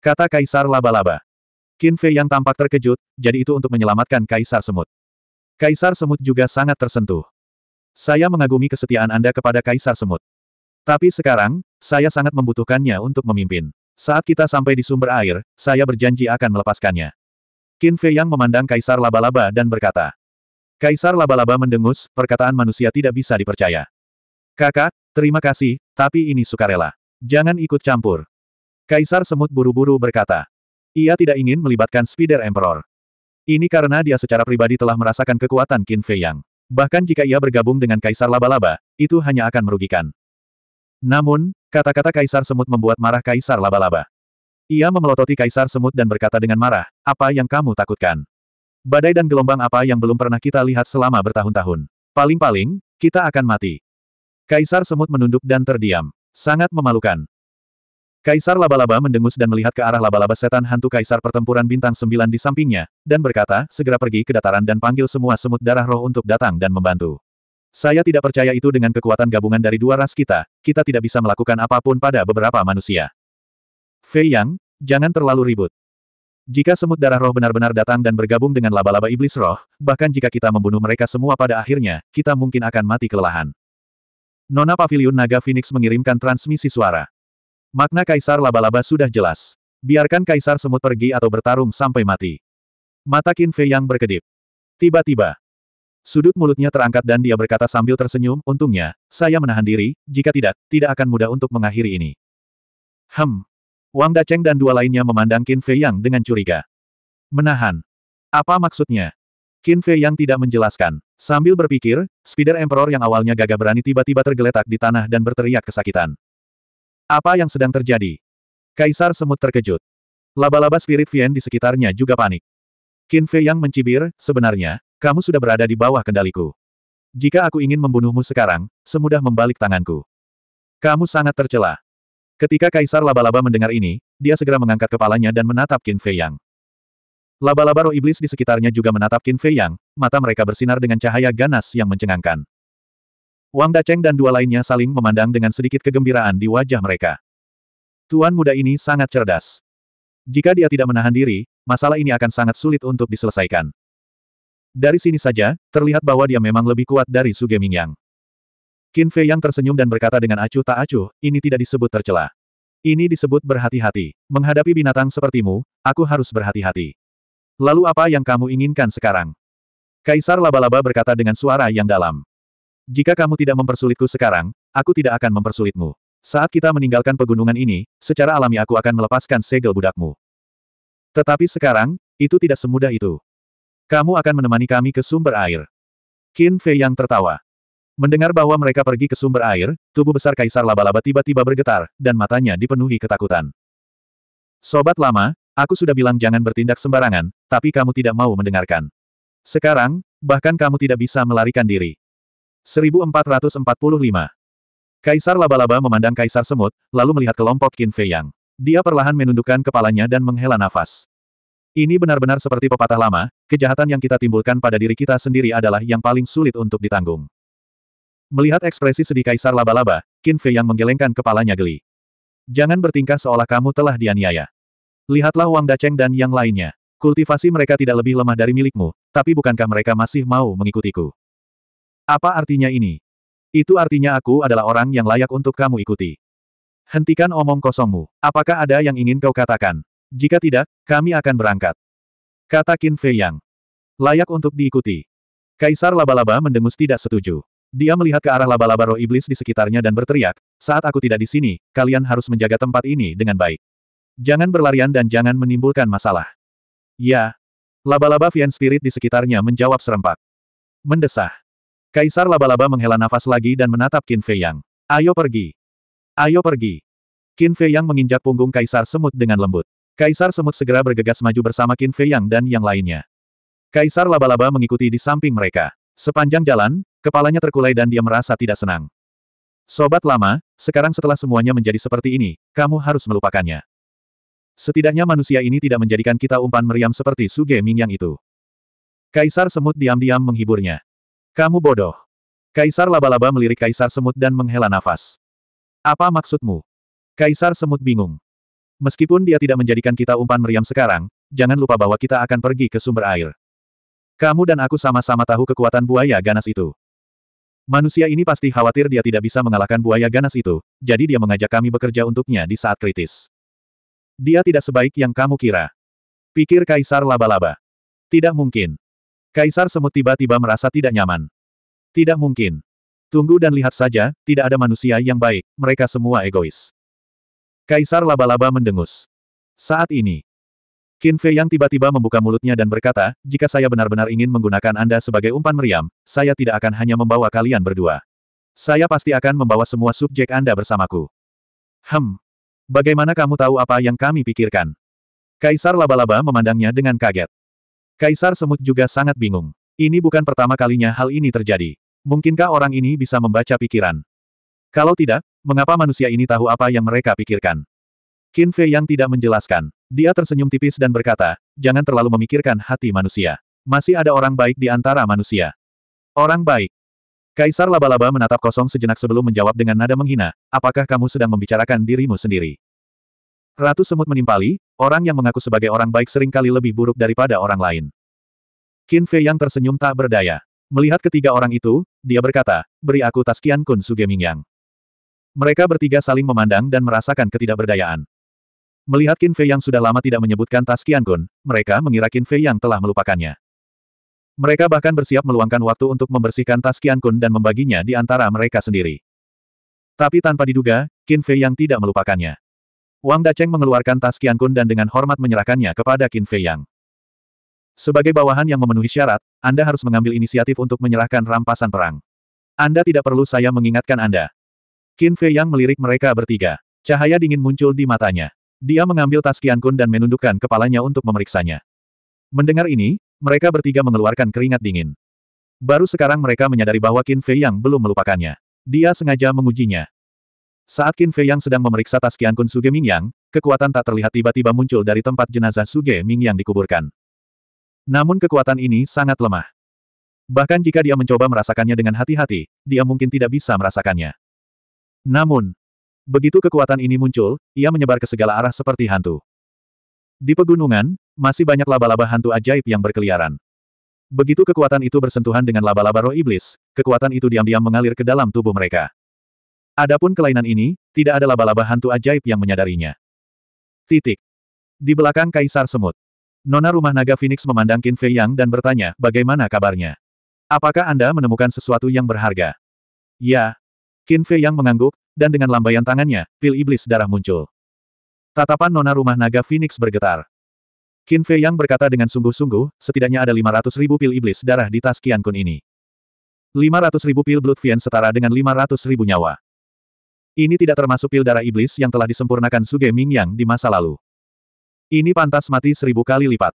Kata kaisar laba-laba. Qin Fei yang tampak terkejut, jadi itu untuk menyelamatkan kaisar semut. Kaisar semut juga sangat tersentuh. Saya mengagumi kesetiaan Anda kepada kaisar semut. Tapi sekarang, saya sangat membutuhkannya untuk memimpin. Saat kita sampai di sumber air, saya berjanji akan melepaskannya. Qin Fei Yang memandang Kaisar Laba-Laba dan berkata. Kaisar Laba-Laba mendengus, perkataan manusia tidak bisa dipercaya. Kakak, terima kasih, tapi ini sukarela. Jangan ikut campur. Kaisar Semut buru-buru berkata. Ia tidak ingin melibatkan Spider Emperor. Ini karena dia secara pribadi telah merasakan kekuatan Qin Fei Yang. Bahkan jika ia bergabung dengan Kaisar Laba-Laba, itu hanya akan merugikan. Namun, kata-kata Kaisar Semut membuat marah Kaisar Laba-Laba. Ia memelototi kaisar semut dan berkata dengan marah, apa yang kamu takutkan? Badai dan gelombang apa yang belum pernah kita lihat selama bertahun-tahun. Paling-paling, kita akan mati. Kaisar semut menunduk dan terdiam. Sangat memalukan. Kaisar laba-laba mendengus dan melihat ke arah laba-laba setan hantu kaisar pertempuran bintang sembilan di sampingnya, dan berkata, segera pergi ke dataran dan panggil semua semut darah roh untuk datang dan membantu. Saya tidak percaya itu dengan kekuatan gabungan dari dua ras kita, kita tidak bisa melakukan apapun pada beberapa manusia. Fei Yang, jangan terlalu ribut. Jika semut darah roh benar-benar datang dan bergabung dengan laba-laba iblis roh, bahkan jika kita membunuh mereka semua pada akhirnya, kita mungkin akan mati kelelahan. Nona Pavilion Naga Phoenix mengirimkan transmisi suara. Makna kaisar laba-laba sudah jelas. Biarkan kaisar semut pergi atau bertarung sampai mati. Mata Qin Fei Yang berkedip. Tiba-tiba, Sudut mulutnya terangkat dan dia berkata sambil tersenyum, untungnya, saya menahan diri, jika tidak, tidak akan mudah untuk mengakhiri ini. Hmm. Wang Daceng dan dua lainnya memandang Qin Fei Yang dengan curiga. Menahan. Apa maksudnya? Qin Fei Yang tidak menjelaskan. Sambil berpikir, Spider Emperor yang awalnya gagah berani tiba-tiba tergeletak di tanah dan berteriak kesakitan. Apa yang sedang terjadi? Kaisar Semut terkejut. Laba-laba Spirit Vien di sekitarnya juga panik. Qin Fei Yang mencibir, sebenarnya, kamu sudah berada di bawah kendaliku. Jika aku ingin membunuhmu sekarang, semudah membalik tanganku. Kamu sangat tercela. Ketika Kaisar Laba-Laba mendengar ini, dia segera mengangkat kepalanya dan menatap Qin Fei Yang. Laba-laba roh iblis di sekitarnya juga menatap Qin Fei Yang, mata mereka bersinar dengan cahaya ganas yang mencengangkan. Wang Daceng dan dua lainnya saling memandang dengan sedikit kegembiraan di wajah mereka. Tuan muda ini sangat cerdas. Jika dia tidak menahan diri, masalah ini akan sangat sulit untuk diselesaikan. Dari sini saja, terlihat bahwa dia memang lebih kuat dari Suge Mingyang. Qin Fei yang tersenyum dan berkata dengan acuh tak acuh, ini tidak disebut tercela. Ini disebut berhati-hati. Menghadapi binatang sepertimu, aku harus berhati-hati. Lalu apa yang kamu inginkan sekarang? Kaisar laba-laba berkata dengan suara yang dalam. Jika kamu tidak mempersulitku sekarang, aku tidak akan mempersulitmu. Saat kita meninggalkan pegunungan ini, secara alami aku akan melepaskan segel budakmu. Tetapi sekarang, itu tidak semudah itu. Kamu akan menemani kami ke sumber air. Qin Fei yang tertawa. Mendengar bahwa mereka pergi ke sumber air, tubuh besar Kaisar Laba-Laba tiba-tiba bergetar, dan matanya dipenuhi ketakutan. Sobat lama, aku sudah bilang jangan bertindak sembarangan, tapi kamu tidak mau mendengarkan. Sekarang, bahkan kamu tidak bisa melarikan diri. 1445 Kaisar Laba-Laba memandang Kaisar Semut, lalu melihat kelompok Qin Fei Yang. Dia perlahan menundukkan kepalanya dan menghela nafas. Ini benar-benar seperti pepatah lama, kejahatan yang kita timbulkan pada diri kita sendiri adalah yang paling sulit untuk ditanggung. Melihat ekspresi sedih Kaisar laba-laba, Qin Fei yang menggelengkan kepalanya geli. Jangan bertingkah seolah kamu telah dianiaya. Lihatlah Wang Daceng dan yang lainnya. Kultivasi mereka tidak lebih lemah dari milikmu, tapi bukankah mereka masih mau mengikutiku? Apa artinya ini? Itu artinya aku adalah orang yang layak untuk kamu ikuti. Hentikan omong kosongmu. Apakah ada yang ingin kau katakan? Jika tidak, kami akan berangkat. Kata Qin Fei Yang. Layak untuk diikuti. Kaisar laba-laba mendengus tidak setuju. Dia melihat ke arah laba-laba roh iblis di sekitarnya dan berteriak, saat aku tidak di sini, kalian harus menjaga tempat ini dengan baik. Jangan berlarian dan jangan menimbulkan masalah. Ya. Laba-laba Vian Spirit di sekitarnya menjawab serempak. Mendesah. Kaisar laba-laba menghela nafas lagi dan menatap Qin Fei Yang. Ayo pergi. Ayo pergi. Qin Fei Yang menginjak punggung Kaisar Semut dengan lembut. Kaisar Semut segera bergegas maju bersama Qin Fei Yang dan yang lainnya. Kaisar laba-laba mengikuti di samping mereka. Sepanjang jalan, Kepalanya terkulai dan dia merasa tidak senang. Sobat lama, sekarang setelah semuanya menjadi seperti ini, kamu harus melupakannya. Setidaknya manusia ini tidak menjadikan kita umpan meriam seperti Suge Ming yang itu. Kaisar Semut diam-diam menghiburnya. Kamu bodoh. Kaisar Laba-Laba melirik Kaisar Semut dan menghela nafas. Apa maksudmu? Kaisar Semut bingung. Meskipun dia tidak menjadikan kita umpan meriam sekarang, jangan lupa bahwa kita akan pergi ke sumber air. Kamu dan aku sama-sama tahu kekuatan buaya ganas itu. Manusia ini pasti khawatir dia tidak bisa mengalahkan buaya ganas itu, jadi dia mengajak kami bekerja untuknya di saat kritis. Dia tidak sebaik yang kamu kira. Pikir Kaisar laba-laba. Tidak mungkin. Kaisar semut tiba-tiba merasa tidak nyaman. Tidak mungkin. Tunggu dan lihat saja, tidak ada manusia yang baik, mereka semua egois. Kaisar laba-laba mendengus. Saat ini, Qin Fei yang tiba-tiba membuka mulutnya dan berkata, jika saya benar-benar ingin menggunakan Anda sebagai umpan meriam, saya tidak akan hanya membawa kalian berdua. Saya pasti akan membawa semua subjek Anda bersamaku. Hem. Bagaimana kamu tahu apa yang kami pikirkan? Kaisar laba-laba memandangnya dengan kaget. Kaisar semut juga sangat bingung. Ini bukan pertama kalinya hal ini terjadi. Mungkinkah orang ini bisa membaca pikiran? Kalau tidak, mengapa manusia ini tahu apa yang mereka pikirkan? Qin Fei yang tidak menjelaskan. Dia tersenyum tipis dan berkata, jangan terlalu memikirkan hati manusia. Masih ada orang baik di antara manusia. Orang baik. Kaisar laba-laba menatap kosong sejenak sebelum menjawab dengan nada menghina, apakah kamu sedang membicarakan dirimu sendiri? Ratu Semut menimpali, orang yang mengaku sebagai orang baik seringkali lebih buruk daripada orang lain. Qin Fei yang tersenyum tak berdaya. Melihat ketiga orang itu, dia berkata, beri aku tas kian Kun suge Mingyang. Mereka bertiga saling memandang dan merasakan ketidakberdayaan. Melihat Qin Fei yang sudah lama tidak menyebutkan Tas Qiangun, mereka mengira Qin Fei yang telah melupakannya. Mereka bahkan bersiap meluangkan waktu untuk membersihkan Tas Qiangun dan membaginya di antara mereka sendiri. Tapi tanpa diduga, Qin Fei yang tidak melupakannya. Wang Dacheng mengeluarkan Tas Qiangun dan dengan hormat menyerahkannya kepada Qin Fei yang. Sebagai bawahan yang memenuhi syarat, Anda harus mengambil inisiatif untuk menyerahkan rampasan perang. Anda tidak perlu saya mengingatkan Anda. Qin Fei Yang melirik mereka bertiga. Cahaya dingin muncul di matanya. Dia mengambil tas kian kun dan menundukkan kepalanya untuk memeriksanya. Mendengar ini, mereka bertiga mengeluarkan keringat dingin. Baru sekarang mereka menyadari bahwa Qin Fei Yang belum melupakannya. Dia sengaja mengujinya. Saat Qin Fei Yang sedang memeriksa tas kian Kun Suge Ming yang, kekuatan tak terlihat tiba-tiba muncul dari tempat jenazah Suge Ming yang dikuburkan. Namun kekuatan ini sangat lemah. Bahkan jika dia mencoba merasakannya dengan hati-hati, dia mungkin tidak bisa merasakannya. Namun, Begitu kekuatan ini muncul, ia menyebar ke segala arah seperti hantu. Di pegunungan, masih banyak laba-laba hantu ajaib yang berkeliaran. Begitu kekuatan itu bersentuhan dengan laba-laba roh iblis, kekuatan itu diam-diam mengalir ke dalam tubuh mereka. Adapun kelainan ini, tidak ada laba-laba hantu ajaib yang menyadarinya. Titik. Di belakang Kaisar Semut. Nona rumah naga Phoenix memandang Qin Fei Yang dan bertanya, bagaimana kabarnya? Apakah Anda menemukan sesuatu yang berharga? Ya. Qin Fei Yang mengangguk, dan dengan lambaian tangannya, pil iblis darah muncul. Tatapan nona rumah naga Phoenix bergetar. Qin Fei Yang berkata dengan sungguh-sungguh, setidaknya ada 500 ribu pil iblis darah di tas Qian Kun ini. 500 ribu pil Blood Fiend setara dengan 500 ribu nyawa. Ini tidak termasuk pil darah iblis yang telah disempurnakan Suge Ming yang di masa lalu. Ini pantas mati seribu kali lipat.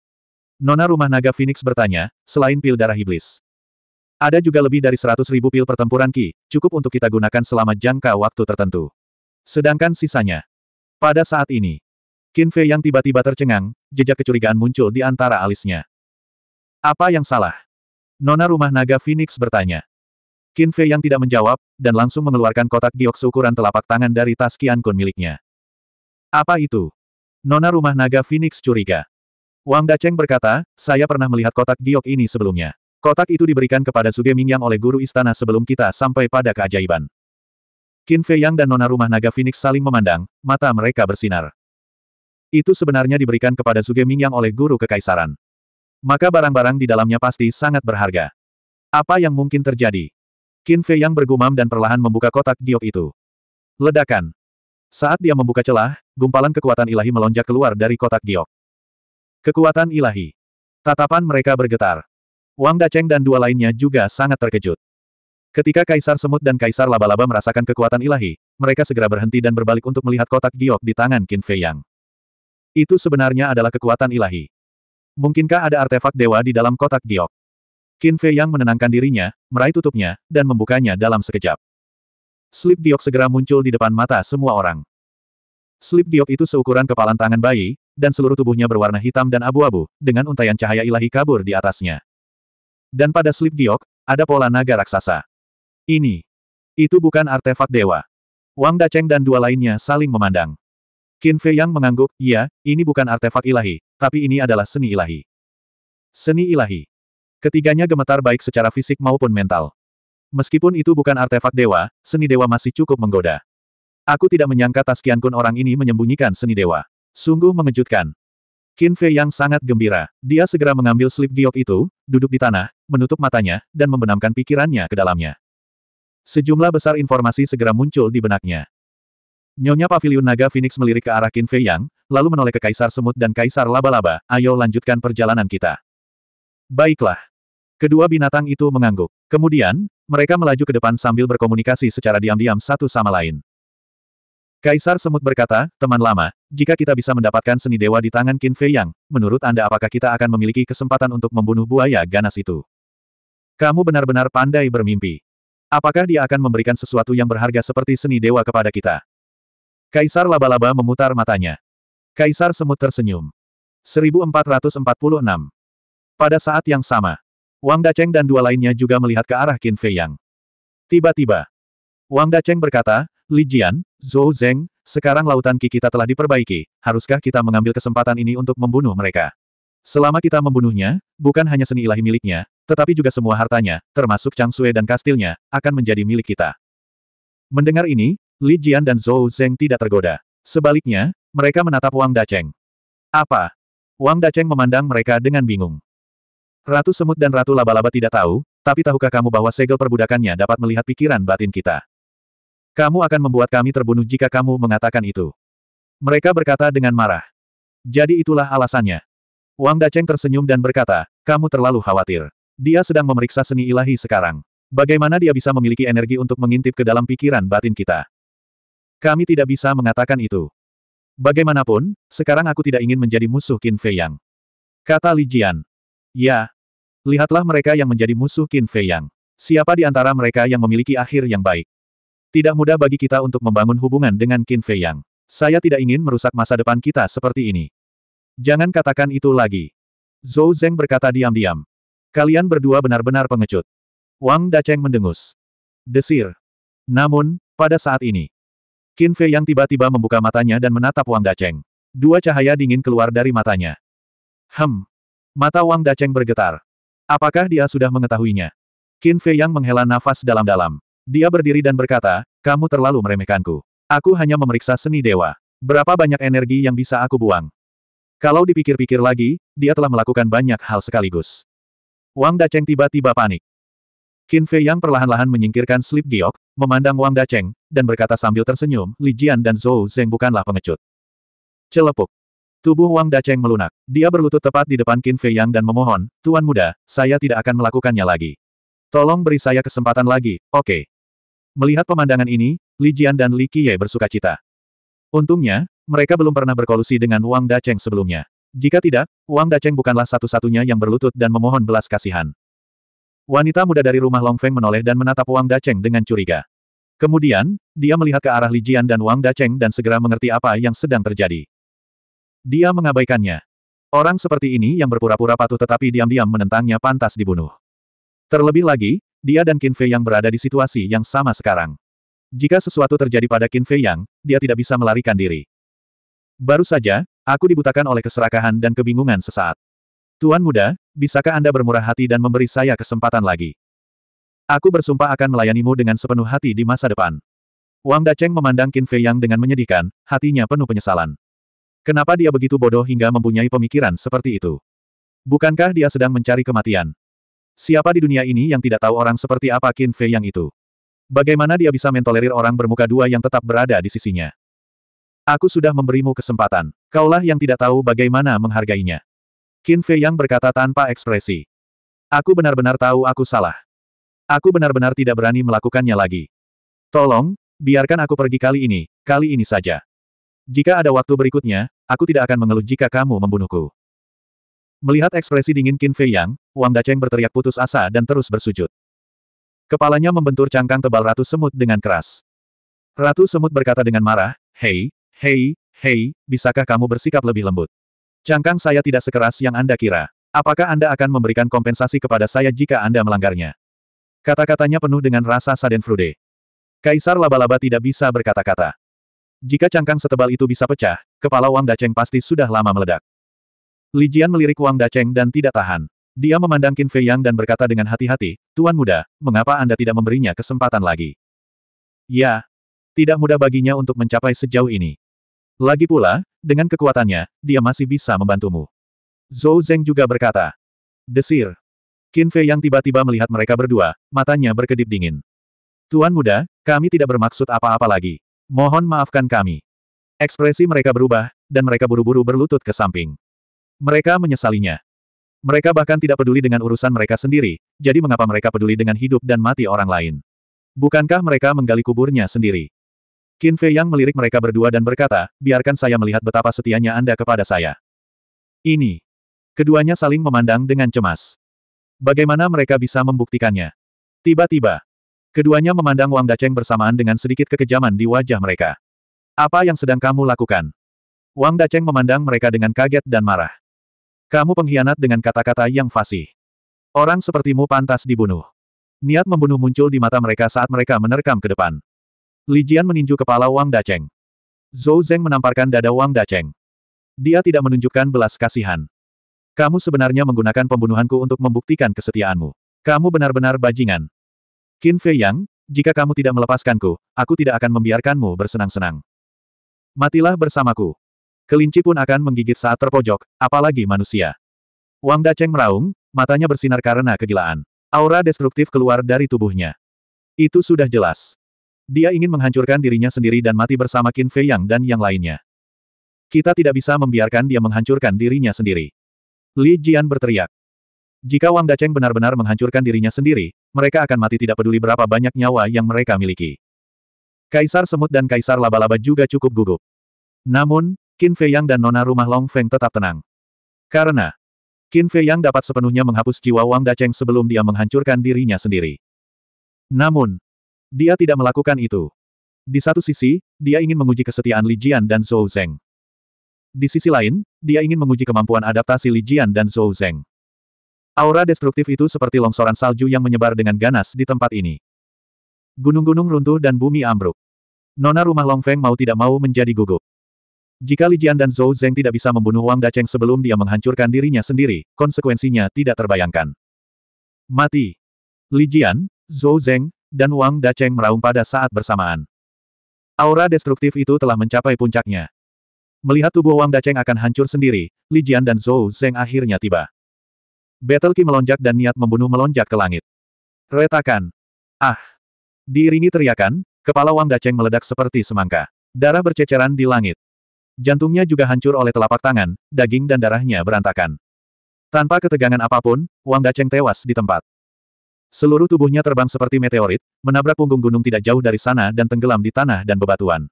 Nona rumah naga Phoenix bertanya, selain pil darah iblis, ada juga lebih dari 100 ribu pil pertempuran Ki, cukup untuk kita gunakan selama jangka waktu tertentu. Sedangkan sisanya. Pada saat ini, Qin Fei yang tiba-tiba tercengang, jejak kecurigaan muncul di antara alisnya. Apa yang salah? Nona rumah naga Phoenix bertanya. Qin Fei yang tidak menjawab, dan langsung mengeluarkan kotak giok seukuran telapak tangan dari tas Qian Kun miliknya. Apa itu? Nona rumah naga Phoenix curiga. Wang Daceng berkata, saya pernah melihat kotak giok ini sebelumnya. Kotak itu diberikan kepada Suge Mingyang oleh guru istana sebelum kita sampai pada keajaiban. Qin Fei Yang dan Nona Rumah Naga Phoenix saling memandang, mata mereka bersinar. Itu sebenarnya diberikan kepada Suge Mingyang oleh guru kekaisaran. Maka barang-barang di dalamnya pasti sangat berharga. Apa yang mungkin terjadi? Qin Fei Yang bergumam dan perlahan membuka kotak giok itu. Ledakan. Saat dia membuka celah, gumpalan kekuatan ilahi melonjak keluar dari kotak giok. Kekuatan ilahi. Tatapan mereka bergetar. Wang Daceng dan dua lainnya juga sangat terkejut. Ketika Kaisar Semut dan Kaisar Laba-Laba merasakan kekuatan ilahi, mereka segera berhenti dan berbalik untuk melihat kotak giok di tangan Qin Fei Yang. Itu sebenarnya adalah kekuatan ilahi. Mungkinkah ada artefak dewa di dalam kotak giok? Qin Fei Yang menenangkan dirinya, meraih tutupnya, dan membukanya dalam sekejap. Slip giok segera muncul di depan mata semua orang. Slip giok itu seukuran kepalan tangan bayi, dan seluruh tubuhnya berwarna hitam dan abu-abu, dengan untayan cahaya ilahi kabur di atasnya. Dan pada slip giok, ada pola naga raksasa. Ini. Itu bukan artefak dewa. Wang Daceng dan dua lainnya saling memandang. Qin Fei Yang mengangguk, ya, ini bukan artefak ilahi, tapi ini adalah seni ilahi. Seni ilahi. Ketiganya gemetar baik secara fisik maupun mental. Meskipun itu bukan artefak dewa, seni dewa masih cukup menggoda. Aku tidak menyangka Tas Kian Kun orang ini menyembunyikan seni dewa. Sungguh mengejutkan. Qin Fei yang sangat gembira. Dia segera mengambil slip giok itu, duduk di tanah, menutup matanya, dan membenamkan pikirannya ke dalamnya. Sejumlah besar informasi segera muncul di benaknya. Nyonya Pavilion Naga Phoenix melirik ke arah Qin Fei Yang, lalu menoleh ke Kaisar Semut dan Kaisar Laba-Laba, ayo lanjutkan perjalanan kita. Baiklah. Kedua binatang itu mengangguk. Kemudian, mereka melaju ke depan sambil berkomunikasi secara diam-diam satu sama lain. Kaisar Semut berkata, teman lama, jika kita bisa mendapatkan seni dewa di tangan Qin Fei Yang, menurut Anda apakah kita akan memiliki kesempatan untuk membunuh buaya ganas itu? Kamu benar-benar pandai bermimpi. Apakah dia akan memberikan sesuatu yang berharga seperti seni dewa kepada kita? Kaisar Laba-Laba memutar matanya. Kaisar Semut tersenyum. 1446. Pada saat yang sama, Wang Daceng dan dua lainnya juga melihat ke arah Qin Fei Yang. Tiba-tiba, Wang Daceng berkata, Li Jian, Zhou Zeng, sekarang lautan Ki kita telah diperbaiki, haruskah kita mengambil kesempatan ini untuk membunuh mereka? Selama kita membunuhnya, bukan hanya seni ilahi miliknya, tetapi juga semua hartanya, termasuk Chang Sue dan kastilnya, akan menjadi milik kita. Mendengar ini, Li Jian dan Zhou Zeng tidak tergoda. Sebaliknya, mereka menatap Wang Daceng. Apa? Wang Daceng memandang mereka dengan bingung. Ratu Semut dan Ratu Laba-Laba tidak tahu, tapi tahukah kamu bahwa segel perbudakannya dapat melihat pikiran batin kita? Kamu akan membuat kami terbunuh jika kamu mengatakan itu. Mereka berkata dengan marah. Jadi itulah alasannya. Wang Daceng tersenyum dan berkata, kamu terlalu khawatir. Dia sedang memeriksa seni ilahi sekarang. Bagaimana dia bisa memiliki energi untuk mengintip ke dalam pikiran batin kita? Kami tidak bisa mengatakan itu. Bagaimanapun, sekarang aku tidak ingin menjadi musuh Qin Fei Yang. Kata Li Jian. Ya. Lihatlah mereka yang menjadi musuh Qin Fei Yang. Siapa di antara mereka yang memiliki akhir yang baik? Tidak mudah bagi kita untuk membangun hubungan dengan Qin Fei Yang. Saya tidak ingin merusak masa depan kita seperti ini. Jangan katakan itu lagi. Zhou Zheng berkata diam-diam. Kalian berdua benar-benar pengecut. Wang Daceng mendengus. Desir. Namun, pada saat ini, Qin Fei Yang tiba-tiba membuka matanya dan menatap Wang Daceng. Dua cahaya dingin keluar dari matanya. Hem. Mata Wang Daceng bergetar. Apakah dia sudah mengetahuinya? Qin Fei Yang menghela nafas dalam-dalam. Dia berdiri dan berkata, kamu terlalu meremehkanku. Aku hanya memeriksa seni dewa. Berapa banyak energi yang bisa aku buang? Kalau dipikir-pikir lagi, dia telah melakukan banyak hal sekaligus. Wang Daceng tiba-tiba panik. Qin Fei Yang perlahan-lahan menyingkirkan slip giok, memandang Wang Daceng, dan berkata sambil tersenyum, Li Jian dan Zhou Zeng bukanlah pengecut. Celepuk. Tubuh Wang Daceng melunak. Dia berlutut tepat di depan Qin Fei Yang dan memohon, Tuan Muda, saya tidak akan melakukannya lagi. Tolong beri saya kesempatan lagi, oke. Okay. Melihat pemandangan ini, Li Jian dan Li Qiye bersuka cita. Untungnya, mereka belum pernah berkolusi dengan Wang Daceng sebelumnya. Jika tidak, Wang Daceng bukanlah satu-satunya yang berlutut dan memohon belas kasihan. Wanita muda dari rumah Long Feng menoleh dan menatap Wang Daceng dengan curiga. Kemudian, dia melihat ke arah Li Jian dan Wang Daceng dan segera mengerti apa yang sedang terjadi. Dia mengabaikannya. Orang seperti ini yang berpura-pura patuh tetapi diam-diam menentangnya pantas dibunuh. Terlebih lagi, dia dan Qin Fei yang berada di situasi yang sama sekarang. Jika sesuatu terjadi pada Qin Fei Yang, dia tidak bisa melarikan diri. Baru saja, aku dibutakan oleh keserakahan dan kebingungan sesaat. Tuan muda, bisakah Anda bermurah hati dan memberi saya kesempatan lagi? Aku bersumpah akan melayanimu dengan sepenuh hati di masa depan. Wang Daceng memandang Qin Fei Yang dengan menyedihkan, hatinya penuh penyesalan. Kenapa dia begitu bodoh hingga mempunyai pemikiran seperti itu? Bukankah dia sedang mencari kematian? Siapa di dunia ini yang tidak tahu orang seperti apa Qin Fei yang itu? Bagaimana dia bisa mentolerir orang bermuka dua yang tetap berada di sisinya? Aku sudah memberimu kesempatan. Kaulah yang tidak tahu bagaimana menghargainya. Qin Fei yang berkata tanpa ekspresi. Aku benar-benar tahu aku salah. Aku benar-benar tidak berani melakukannya lagi. Tolong, biarkan aku pergi kali ini, kali ini saja. Jika ada waktu berikutnya, aku tidak akan mengeluh jika kamu membunuhku. Melihat ekspresi dingin Qin Fei Yang, Wang Dacheng berteriak putus asa dan terus bersujud. Kepalanya membentur cangkang tebal Ratu Semut dengan keras. Ratu Semut berkata dengan marah, Hei, hei, hei, bisakah kamu bersikap lebih lembut? Cangkang saya tidak sekeras yang Anda kira. Apakah Anda akan memberikan kompensasi kepada saya jika Anda melanggarnya? Kata-katanya penuh dengan rasa sadenfrude. Kaisar laba-laba tidak bisa berkata-kata. Jika cangkang setebal itu bisa pecah, kepala Wang Dacheng pasti sudah lama meledak. Li Jian melirik Wang Daceng dan tidak tahan. Dia memandang Qin Fei Yang dan berkata dengan hati-hati, Tuan Muda, mengapa Anda tidak memberinya kesempatan lagi? Ya, tidak mudah baginya untuk mencapai sejauh ini. Lagi pula, dengan kekuatannya, dia masih bisa membantumu. Zhou Zeng juga berkata. Desir. Qin Fei yang tiba-tiba melihat mereka berdua, matanya berkedip dingin. Tuan muda, kami tidak bermaksud apa-apa lagi. Mohon maafkan kami. Ekspresi mereka berubah, dan mereka buru-buru berlutut ke samping. Mereka menyesalinya. Mereka bahkan tidak peduli dengan urusan mereka sendiri, jadi mengapa mereka peduli dengan hidup dan mati orang lain? Bukankah mereka menggali kuburnya sendiri? Qin Fei Yang melirik mereka berdua dan berkata, biarkan saya melihat betapa setianya Anda kepada saya. Ini. Keduanya saling memandang dengan cemas. Bagaimana mereka bisa membuktikannya? Tiba-tiba, keduanya memandang Wang Daceng bersamaan dengan sedikit kekejaman di wajah mereka. Apa yang sedang kamu lakukan? Wang Daceng memandang mereka dengan kaget dan marah. Kamu pengkhianat dengan kata-kata yang fasih. Orang sepertimu pantas dibunuh. Niat membunuh muncul di mata mereka saat mereka menerkam ke depan. Li Jian meninju kepala Wang Daceng. Zhou Zeng menamparkan dada Wang Daceng. Dia tidak menunjukkan belas kasihan. Kamu sebenarnya menggunakan pembunuhanku untuk membuktikan kesetiaanmu. Kamu benar-benar bajingan. Qin Fei Yang, jika kamu tidak melepaskanku, aku tidak akan membiarkanmu bersenang-senang. Matilah bersamaku. Kelinci pun akan menggigit saat terpojok, apalagi manusia. Wang Daceng meraung, matanya bersinar karena kegilaan. Aura destruktif keluar dari tubuhnya. Itu sudah jelas. Dia ingin menghancurkan dirinya sendiri dan mati bersama Qin Fei Yang dan yang lainnya. Kita tidak bisa membiarkan dia menghancurkan dirinya sendiri. Li Jian berteriak. Jika Wang Daceng benar-benar menghancurkan dirinya sendiri, mereka akan mati tidak peduli berapa banyak nyawa yang mereka miliki. Kaisar Semut dan Kaisar Laba-Laba juga cukup gugup. Namun, Qin Fei Yang dan nona rumah Long Feng tetap tenang. Karena Qin Fei Yang dapat sepenuhnya menghapus jiwa Wang Dacheng sebelum dia menghancurkan dirinya sendiri. Namun, dia tidak melakukan itu. Di satu sisi, dia ingin menguji kesetiaan Li Jian dan Zhou Zeng. Di sisi lain, dia ingin menguji kemampuan adaptasi Li Jian dan Zhou Zeng. Aura destruktif itu seperti longsoran salju yang menyebar dengan ganas di tempat ini. Gunung-gunung runtuh dan bumi ambruk. Nona rumah Long Feng mau tidak mau menjadi gugup. Jika Li Jian dan Zhou Zeng tidak bisa membunuh Wang Dacheng sebelum dia menghancurkan dirinya sendiri, konsekuensinya tidak terbayangkan. Mati. Li Jian, Zhou Zeng, dan Wang Dacheng meraung pada saat bersamaan. Aura destruktif itu telah mencapai puncaknya. Melihat tubuh Wang Dacheng akan hancur sendiri, Li Jian dan Zhou Zeng akhirnya tiba. Battle Qi melonjak dan niat membunuh melonjak ke langit. Retakan. Ah. Diiringi teriakan, kepala Wang Dacheng meledak seperti semangka. Darah berceceran di langit. Jantungnya juga hancur oleh telapak tangan, daging dan darahnya berantakan. Tanpa ketegangan apapun, Wang Daceng tewas di tempat. Seluruh tubuhnya terbang seperti meteorit, menabrak punggung gunung tidak jauh dari sana dan tenggelam di tanah dan bebatuan.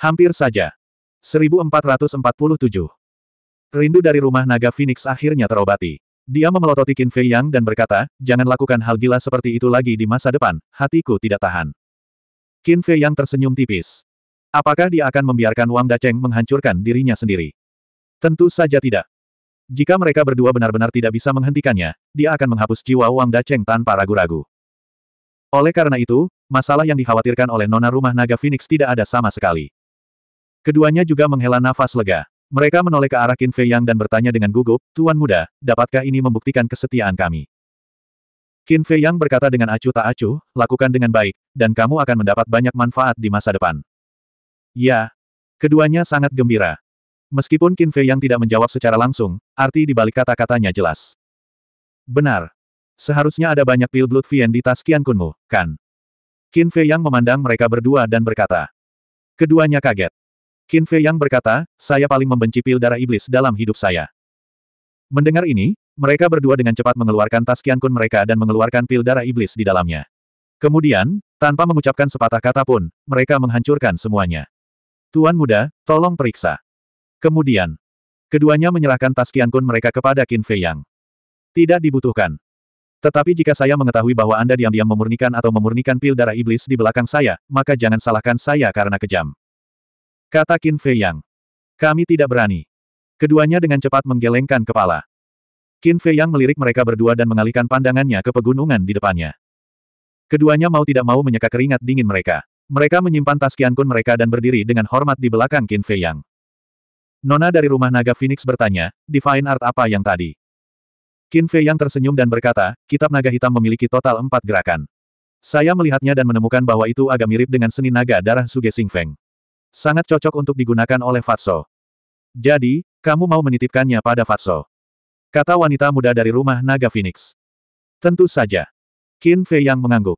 Hampir saja. 1447. Rindu dari rumah naga Phoenix akhirnya terobati. Dia memelototi Qin Fei Yang dan berkata, jangan lakukan hal gila seperti itu lagi di masa depan, hatiku tidak tahan. Qin Fei Yang tersenyum tipis. Apakah dia akan membiarkan Wang Daceng menghancurkan dirinya sendiri? Tentu saja tidak. Jika mereka berdua benar-benar tidak bisa menghentikannya, dia akan menghapus jiwa Wang Daceng tanpa ragu-ragu. Oleh karena itu, masalah yang dikhawatirkan oleh nona rumah naga Phoenix tidak ada sama sekali. Keduanya juga menghela nafas lega. Mereka menoleh ke arah Qin Fei Yang dan bertanya dengan gugup, Tuan Muda, dapatkah ini membuktikan kesetiaan kami? Qin Fei Yang berkata dengan acuh tak acuh, lakukan dengan baik, dan kamu akan mendapat banyak manfaat di masa depan. Ya. Keduanya sangat gembira. Meskipun Qin Fei yang tidak menjawab secara langsung, arti di balik kata-katanya jelas. Benar. Seharusnya ada banyak pil blood vien di tas kian Kunmu, kan? Qin Fei yang memandang mereka berdua dan berkata. Keduanya kaget. Qin Fei yang berkata, saya paling membenci pil darah iblis dalam hidup saya. Mendengar ini, mereka berdua dengan cepat mengeluarkan tas kian Kun mereka dan mengeluarkan pil darah iblis di dalamnya. Kemudian, tanpa mengucapkan sepatah kata pun, mereka menghancurkan semuanya. Tuan muda, tolong periksa. Kemudian, keduanya menyerahkan tas Qiankun mereka kepada Qin Fei Yang. Tidak dibutuhkan. Tetapi jika saya mengetahui bahwa Anda diam-diam memurnikan atau memurnikan pil darah iblis di belakang saya, maka jangan salahkan saya karena kejam. Kata Qin Fei Yang. Kami tidak berani. Keduanya dengan cepat menggelengkan kepala. Qin Fei Yang melirik mereka berdua dan mengalihkan pandangannya ke pegunungan di depannya. Keduanya mau tidak mau menyeka keringat dingin mereka. Mereka menyimpan tas kun mereka dan berdiri dengan hormat di belakang Qin Fei Yang. Nona dari rumah naga Phoenix bertanya, Divine Art apa yang tadi? Qin Fei Yang tersenyum dan berkata, kitab naga hitam memiliki total empat gerakan. Saya melihatnya dan menemukan bahwa itu agak mirip dengan seni naga darah Suge Sing Feng. Sangat cocok untuk digunakan oleh Fatso. Jadi, kamu mau menitipkannya pada Fatso. Kata wanita muda dari rumah naga Phoenix. Tentu saja. Qin Fei Yang mengangguk.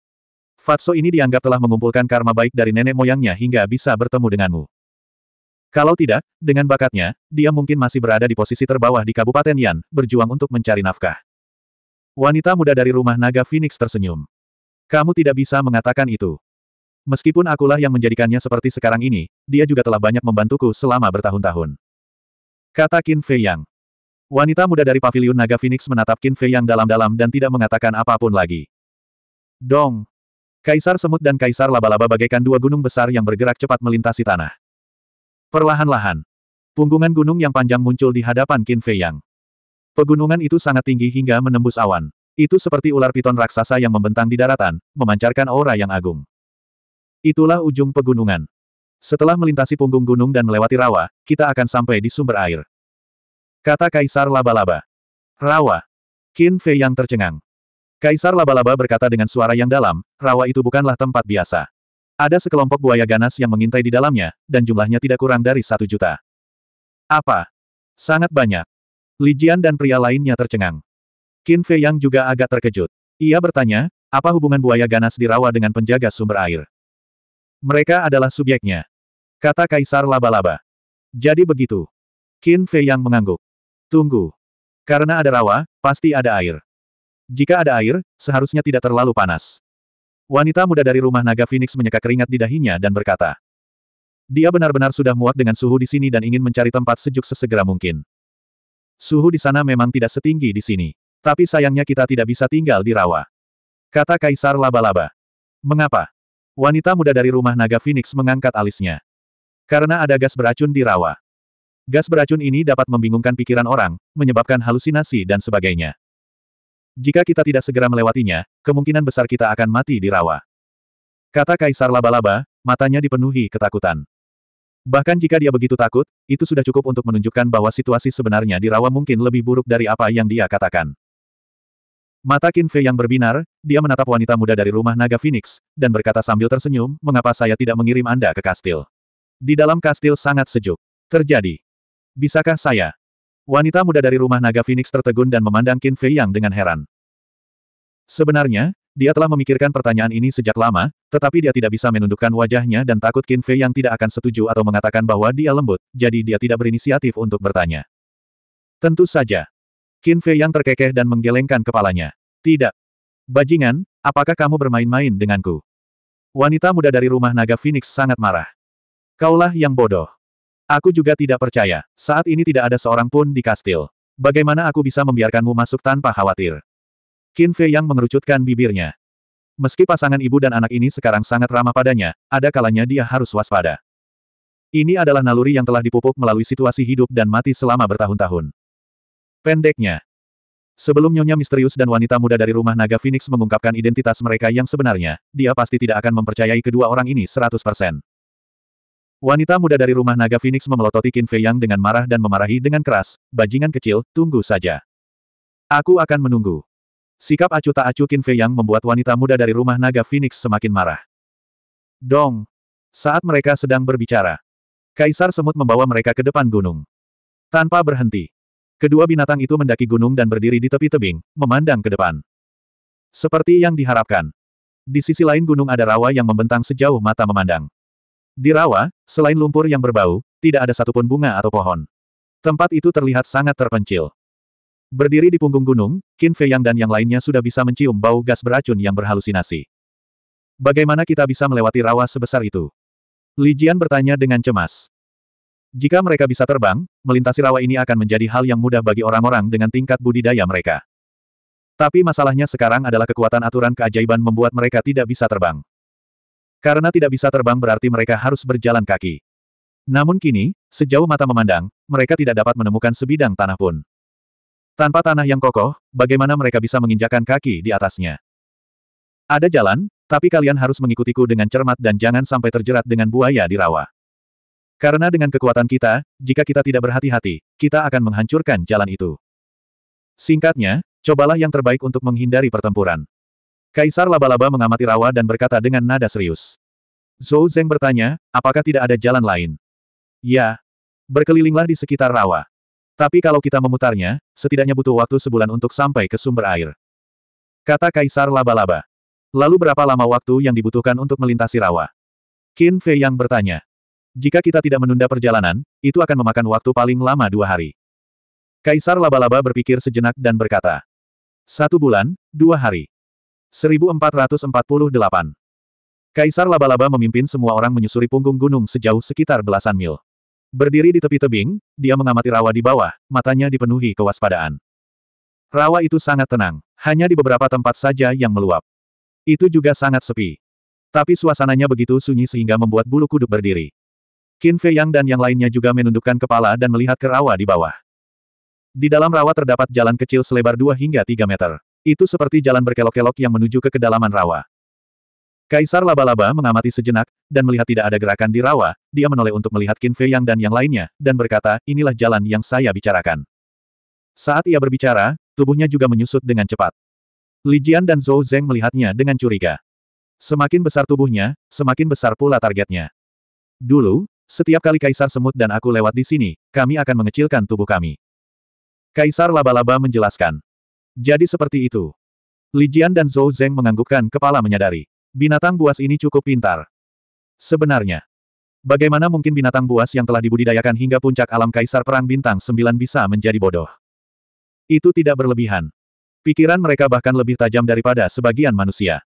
Fatso ini dianggap telah mengumpulkan karma baik dari nenek moyangnya hingga bisa bertemu denganmu. Kalau tidak, dengan bakatnya, dia mungkin masih berada di posisi terbawah di Kabupaten Yan, berjuang untuk mencari nafkah. Wanita muda dari rumah naga Phoenix tersenyum. Kamu tidak bisa mengatakan itu. Meskipun akulah yang menjadikannya seperti sekarang ini, dia juga telah banyak membantuku selama bertahun-tahun. Kata Qin Fei Yang. Wanita muda dari paviliun naga Phoenix menatap Qin Fei Yang dalam-dalam dan tidak mengatakan apapun lagi. Dong! Kaisar Semut dan Kaisar Laba-Laba bagaikan dua gunung besar yang bergerak cepat melintasi tanah. Perlahan-lahan, punggungan gunung yang panjang muncul di hadapan Qin Fei Yang. Pegunungan itu sangat tinggi hingga menembus awan. Itu seperti ular piton raksasa yang membentang di daratan, memancarkan aura yang agung. Itulah ujung pegunungan. Setelah melintasi punggung gunung dan melewati rawa, kita akan sampai di sumber air. Kata Kaisar Laba-Laba. Rawa. Qin Fei yang tercengang. Kaisar laba-laba berkata dengan suara yang dalam, rawa itu bukanlah tempat biasa. Ada sekelompok buaya ganas yang mengintai di dalamnya, dan jumlahnya tidak kurang dari satu juta. Apa? Sangat banyak. Li Jian dan pria lainnya tercengang. Qin Fei Yang juga agak terkejut. Ia bertanya, apa hubungan buaya ganas di rawa dengan penjaga sumber air? Mereka adalah subjeknya. Kata Kaisar laba-laba. Jadi begitu. Qin Fei Yang mengangguk. Tunggu. Karena ada rawa, pasti ada air. Jika ada air, seharusnya tidak terlalu panas. Wanita muda dari rumah naga Phoenix menyeka keringat di dahinya dan berkata. Dia benar-benar sudah muak dengan suhu di sini dan ingin mencari tempat sejuk sesegera mungkin. Suhu di sana memang tidak setinggi di sini. Tapi sayangnya kita tidak bisa tinggal di rawa. Kata Kaisar Laba-Laba. Mengapa? Wanita muda dari rumah naga Phoenix mengangkat alisnya. Karena ada gas beracun di rawa. Gas beracun ini dapat membingungkan pikiran orang, menyebabkan halusinasi dan sebagainya. Jika kita tidak segera melewatinya, kemungkinan besar kita akan mati di rawa. Kata Kaisar Laba-Laba, matanya dipenuhi ketakutan. Bahkan jika dia begitu takut, itu sudah cukup untuk menunjukkan bahwa situasi sebenarnya di rawa mungkin lebih buruk dari apa yang dia katakan. Mata Qin Fei yang berbinar, dia menatap wanita muda dari rumah naga Phoenix, dan berkata sambil tersenyum, mengapa saya tidak mengirim Anda ke kastil? Di dalam kastil sangat sejuk. Terjadi. Bisakah saya? Wanita muda dari rumah naga Phoenix tertegun dan memandang Qin Fei Yang dengan heran. Sebenarnya, dia telah memikirkan pertanyaan ini sejak lama, tetapi dia tidak bisa menundukkan wajahnya dan takut Qin Fei Yang tidak akan setuju atau mengatakan bahwa dia lembut, jadi dia tidak berinisiatif untuk bertanya. Tentu saja. Qin Fei Yang terkekeh dan menggelengkan kepalanya. Tidak. Bajingan, apakah kamu bermain-main denganku? Wanita muda dari rumah naga Phoenix sangat marah. Kaulah yang bodoh. Aku juga tidak percaya. Saat ini tidak ada seorang pun di kastil. Bagaimana aku bisa membiarkanmu masuk tanpa khawatir? Qin Fei yang mengerucutkan bibirnya. Meski pasangan ibu dan anak ini sekarang sangat ramah padanya, ada kalanya dia harus waspada. Ini adalah naluri yang telah dipupuk melalui situasi hidup dan mati selama bertahun-tahun. Pendeknya. Sebelum nyonya misterius dan wanita muda dari rumah naga Phoenix mengungkapkan identitas mereka yang sebenarnya, dia pasti tidak akan mempercayai kedua orang ini 100%. Wanita muda dari rumah naga Phoenix memelototi Qin Fei Yang dengan marah dan memarahi dengan keras, bajingan kecil, tunggu saja. Aku akan menunggu. Sikap acuh tak acuh Qin Fei Yang membuat wanita muda dari rumah naga Phoenix semakin marah. Dong! Saat mereka sedang berbicara, Kaisar Semut membawa mereka ke depan gunung. Tanpa berhenti, kedua binatang itu mendaki gunung dan berdiri di tepi tebing, memandang ke depan. Seperti yang diharapkan. Di sisi lain gunung ada rawa yang membentang sejauh mata memandang. Di rawa, selain lumpur yang berbau, tidak ada satupun bunga atau pohon. Tempat itu terlihat sangat terpencil. Berdiri di punggung gunung, Qin Fei Yang dan yang lainnya sudah bisa mencium bau gas beracun yang berhalusinasi. Bagaimana kita bisa melewati rawa sebesar itu? Li Jian bertanya dengan cemas. Jika mereka bisa terbang, melintasi rawa ini akan menjadi hal yang mudah bagi orang-orang dengan tingkat budidaya mereka. Tapi masalahnya sekarang adalah kekuatan aturan keajaiban membuat mereka tidak bisa terbang. Karena tidak bisa terbang berarti mereka harus berjalan kaki. Namun kini, sejauh mata memandang, mereka tidak dapat menemukan sebidang tanah pun. Tanpa tanah yang kokoh, bagaimana mereka bisa menginjakan kaki di atasnya? Ada jalan, tapi kalian harus mengikutiku dengan cermat dan jangan sampai terjerat dengan buaya di rawa. Karena dengan kekuatan kita, jika kita tidak berhati-hati, kita akan menghancurkan jalan itu. Singkatnya, cobalah yang terbaik untuk menghindari pertempuran. Kaisar laba-laba mengamati rawa dan berkata dengan nada serius. Zhou Zeng bertanya, apakah tidak ada jalan lain? Ya. Berkelilinglah di sekitar rawa. Tapi kalau kita memutarnya, setidaknya butuh waktu sebulan untuk sampai ke sumber air. Kata Kaisar laba-laba. Lalu berapa lama waktu yang dibutuhkan untuk melintasi rawa? Qin Fei yang bertanya. Jika kita tidak menunda perjalanan, itu akan memakan waktu paling lama dua hari. Kaisar laba-laba berpikir sejenak dan berkata. Satu bulan, dua hari. 1448. Kaisar Laba-Laba memimpin semua orang menyusuri punggung gunung sejauh sekitar belasan mil. Berdiri di tepi tebing, dia mengamati rawa di bawah, matanya dipenuhi kewaspadaan. Rawa itu sangat tenang, hanya di beberapa tempat saja yang meluap. Itu juga sangat sepi. Tapi suasananya begitu sunyi sehingga membuat bulu kuduk berdiri. Qin Fei Yang dan yang lainnya juga menundukkan kepala dan melihat ke rawa di bawah. Di dalam rawa terdapat jalan kecil selebar 2 hingga 3 meter. Itu seperti jalan berkelok-kelok yang menuju ke kedalaman rawa. Kaisar laba-laba mengamati sejenak, dan melihat tidak ada gerakan di rawa, dia menoleh untuk melihat Qin Fei Yang dan yang lainnya, dan berkata, inilah jalan yang saya bicarakan. Saat ia berbicara, tubuhnya juga menyusut dengan cepat. Li Jian dan Zhou Zheng melihatnya dengan curiga. Semakin besar tubuhnya, semakin besar pula targetnya. Dulu, setiap kali Kaisar Semut dan aku lewat di sini, kami akan mengecilkan tubuh kami. Kaisar Laba-Laba menjelaskan. Jadi seperti itu. Li Jian dan Zhou Zeng menganggukkan kepala menyadari. Binatang buas ini cukup pintar. Sebenarnya, bagaimana mungkin binatang buas yang telah dibudidayakan hingga puncak alam kaisar perang bintang 9 bisa menjadi bodoh? Itu tidak berlebihan. Pikiran mereka bahkan lebih tajam daripada sebagian manusia.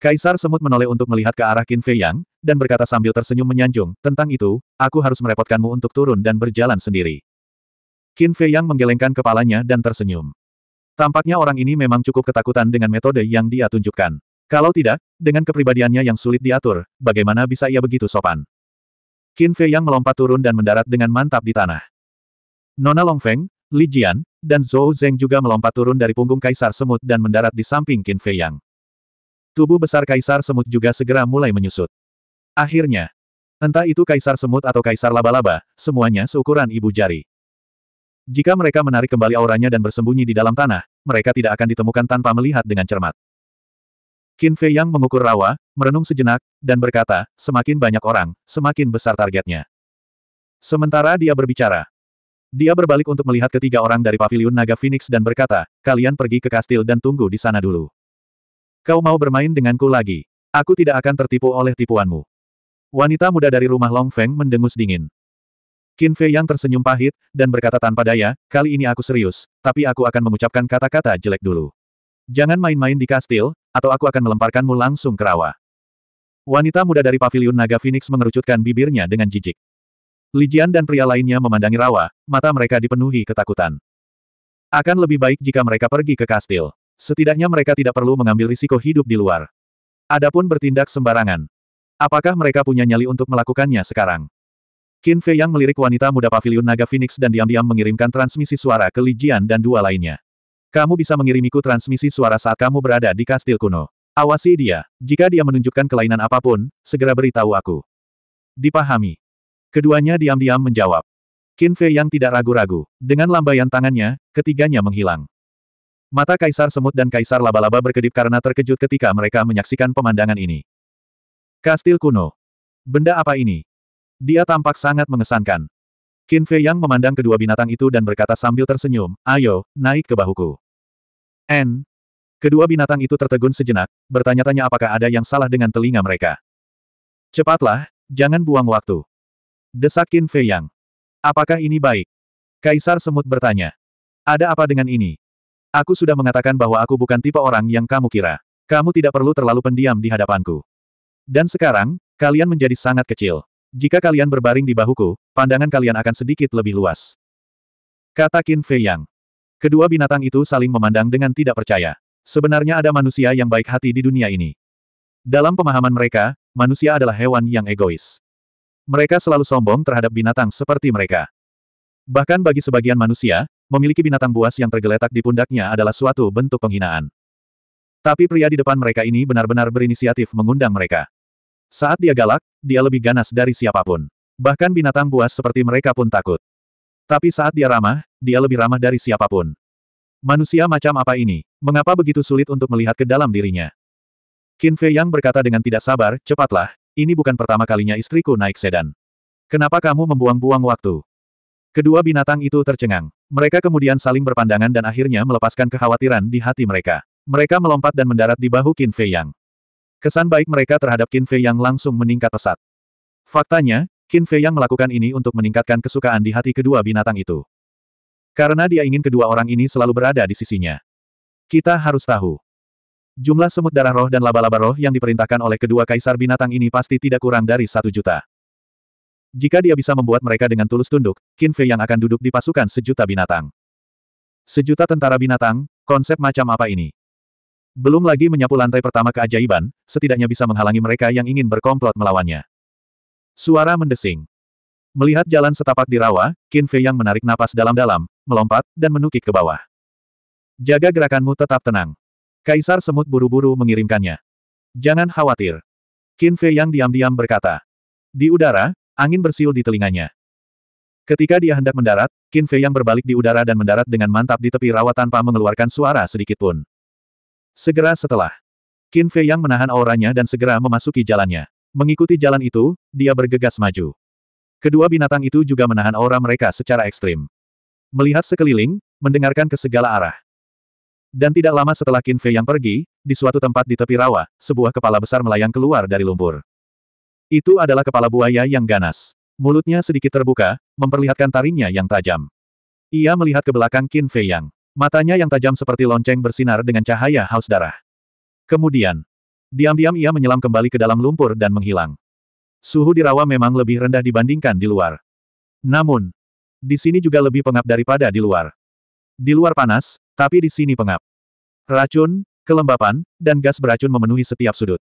Kaisar Semut menoleh untuk melihat ke arah Qin Fei Yang, dan berkata sambil tersenyum menyanjung, tentang itu, aku harus merepotkanmu untuk turun dan berjalan sendiri. Qin Fei Yang menggelengkan kepalanya dan tersenyum. Tampaknya orang ini memang cukup ketakutan dengan metode yang dia tunjukkan. Kalau tidak, dengan kepribadiannya yang sulit diatur, bagaimana bisa ia begitu sopan? Qin Fei yang melompat turun dan mendarat dengan mantap di tanah. Nona Longfeng, Li Jian, dan Zhou Zeng juga melompat turun dari punggung Kaisar Semut dan mendarat di samping Qin Fei Yang. Tubuh besar Kaisar Semut juga segera mulai menyusut. Akhirnya, entah itu Kaisar Semut atau Kaisar Laba-Laba, semuanya seukuran ibu jari. Jika mereka menarik kembali auranya dan bersembunyi di dalam tanah, mereka tidak akan ditemukan tanpa melihat dengan cermat. Qin Fei Yang mengukur rawa, merenung sejenak, dan berkata, semakin banyak orang, semakin besar targetnya. Sementara dia berbicara, dia berbalik untuk melihat ketiga orang dari paviliun naga Phoenix dan berkata, kalian pergi ke kastil dan tunggu di sana dulu. Kau mau bermain denganku lagi? Aku tidak akan tertipu oleh tipuanmu. Wanita muda dari rumah Long Feng mendengus dingin. Qin Fei yang tersenyum pahit, dan berkata tanpa daya, kali ini aku serius, tapi aku akan mengucapkan kata-kata jelek dulu. Jangan main-main di kastil, atau aku akan melemparkanmu langsung ke rawa. Wanita muda dari paviliun naga Phoenix mengerucutkan bibirnya dengan jijik. Lijian dan pria lainnya memandangi rawa, mata mereka dipenuhi ketakutan. Akan lebih baik jika mereka pergi ke kastil. Setidaknya mereka tidak perlu mengambil risiko hidup di luar. Adapun bertindak sembarangan. Apakah mereka punya nyali untuk melakukannya sekarang? Qin Fei yang melirik wanita muda pavilion naga Phoenix dan diam-diam mengirimkan transmisi suara ke Li Jian dan dua lainnya. Kamu bisa mengirimiku transmisi suara saat kamu berada di kastil kuno. Awasi dia. Jika dia menunjukkan kelainan apapun, segera beritahu aku. Dipahami. Keduanya diam-diam menjawab. Qin Fei yang tidak ragu-ragu. Dengan lambaian tangannya, ketiganya menghilang. Mata Kaisar Semut dan Kaisar Laba-Laba berkedip karena terkejut ketika mereka menyaksikan pemandangan ini. Kastil kuno. Benda apa ini? Dia tampak sangat mengesankan. Qin Fei Yang memandang kedua binatang itu dan berkata sambil tersenyum, ayo, naik ke bahuku. N. Kedua binatang itu tertegun sejenak, bertanya-tanya apakah ada yang salah dengan telinga mereka. Cepatlah, jangan buang waktu. Desak Qin Fei Yang. Apakah ini baik? Kaisar Semut bertanya. Ada apa dengan ini? Aku sudah mengatakan bahwa aku bukan tipe orang yang kamu kira. Kamu tidak perlu terlalu pendiam di hadapanku. Dan sekarang, kalian menjadi sangat kecil. Jika kalian berbaring di bahuku, pandangan kalian akan sedikit lebih luas. Kata Qin Fei Yang. Kedua binatang itu saling memandang dengan tidak percaya. Sebenarnya ada manusia yang baik hati di dunia ini. Dalam pemahaman mereka, manusia adalah hewan yang egois. Mereka selalu sombong terhadap binatang seperti mereka. Bahkan bagi sebagian manusia, memiliki binatang buas yang tergeletak di pundaknya adalah suatu bentuk penghinaan. Tapi pria di depan mereka ini benar-benar berinisiatif mengundang mereka. Saat dia galak, dia lebih ganas dari siapapun. Bahkan binatang buas seperti mereka pun takut. Tapi saat dia ramah, dia lebih ramah dari siapapun. Manusia macam apa ini? Mengapa begitu sulit untuk melihat ke dalam dirinya? Qin Fei Yang berkata dengan tidak sabar, cepatlah, ini bukan pertama kalinya istriku naik sedan. Kenapa kamu membuang-buang waktu? Kedua binatang itu tercengang. Mereka kemudian saling berpandangan dan akhirnya melepaskan kekhawatiran di hati mereka. Mereka melompat dan mendarat di bahu Qin Fei Yang. Kesan baik mereka terhadap Qin Fei Yang langsung meningkat pesat. Faktanya, Qin Fei Yang melakukan ini untuk meningkatkan kesukaan di hati kedua binatang itu. Karena dia ingin kedua orang ini selalu berada di sisinya. Kita harus tahu. Jumlah semut darah roh dan laba-laba roh yang diperintahkan oleh kedua kaisar binatang ini pasti tidak kurang dari satu juta. Jika dia bisa membuat mereka dengan tulus tunduk, Qin Fei yang akan duduk di pasukan sejuta binatang. Sejuta tentara binatang, konsep macam apa ini? Belum lagi menyapu lantai pertama keajaiban, setidaknya bisa menghalangi mereka yang ingin berkomplot melawannya. Suara mendesing. Melihat jalan setapak di rawa, Qin Fei yang menarik napas dalam-dalam, melompat, dan menukik ke bawah. Jaga gerakanmu tetap tenang. Kaisar Semut buru-buru mengirimkannya. Jangan khawatir. Qin Fei yang diam-diam berkata. Di udara, angin bersiul di telinganya. Ketika dia hendak mendarat, Qin Fei yang berbalik di udara dan mendarat dengan mantap di tepi rawa tanpa mengeluarkan suara sedikitpun. Segera setelah, Qin Fei yang menahan auranya dan segera memasuki jalannya. Mengikuti jalan itu, dia bergegas maju. Kedua binatang itu juga menahan aura mereka secara ekstrim. Melihat sekeliling, mendengarkan ke segala arah. Dan tidak lama setelah Qin Fei yang pergi, di suatu tempat di tepi rawa, sebuah kepala besar melayang keluar dari lumpur. Itu adalah kepala buaya yang ganas. Mulutnya sedikit terbuka, memperlihatkan taringnya yang tajam. Ia melihat ke belakang Qin Fei Yang. Matanya yang tajam seperti lonceng bersinar dengan cahaya haus darah. Kemudian, diam-diam ia menyelam kembali ke dalam lumpur dan menghilang. Suhu di rawa memang lebih rendah dibandingkan di luar. Namun, di sini juga lebih pengap daripada di luar. Di luar panas, tapi di sini pengap. Racun, kelembapan, dan gas beracun memenuhi setiap sudut.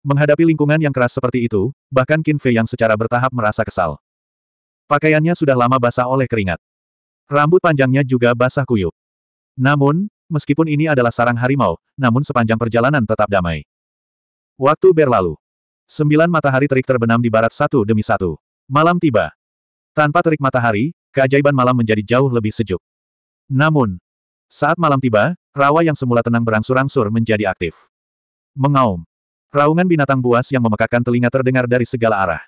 Menghadapi lingkungan yang keras seperti itu, bahkan Qin Fei yang secara bertahap merasa kesal. Pakaiannya sudah lama basah oleh keringat. Rambut panjangnya juga basah kuyup. Namun, meskipun ini adalah sarang harimau, namun sepanjang perjalanan tetap damai. Waktu berlalu. Sembilan matahari terik terbenam di barat satu demi satu. Malam tiba. Tanpa terik matahari, keajaiban malam menjadi jauh lebih sejuk. Namun, saat malam tiba, rawa yang semula tenang berangsur-angsur menjadi aktif. Mengaum. Raungan binatang buas yang memekakkan telinga terdengar dari segala arah.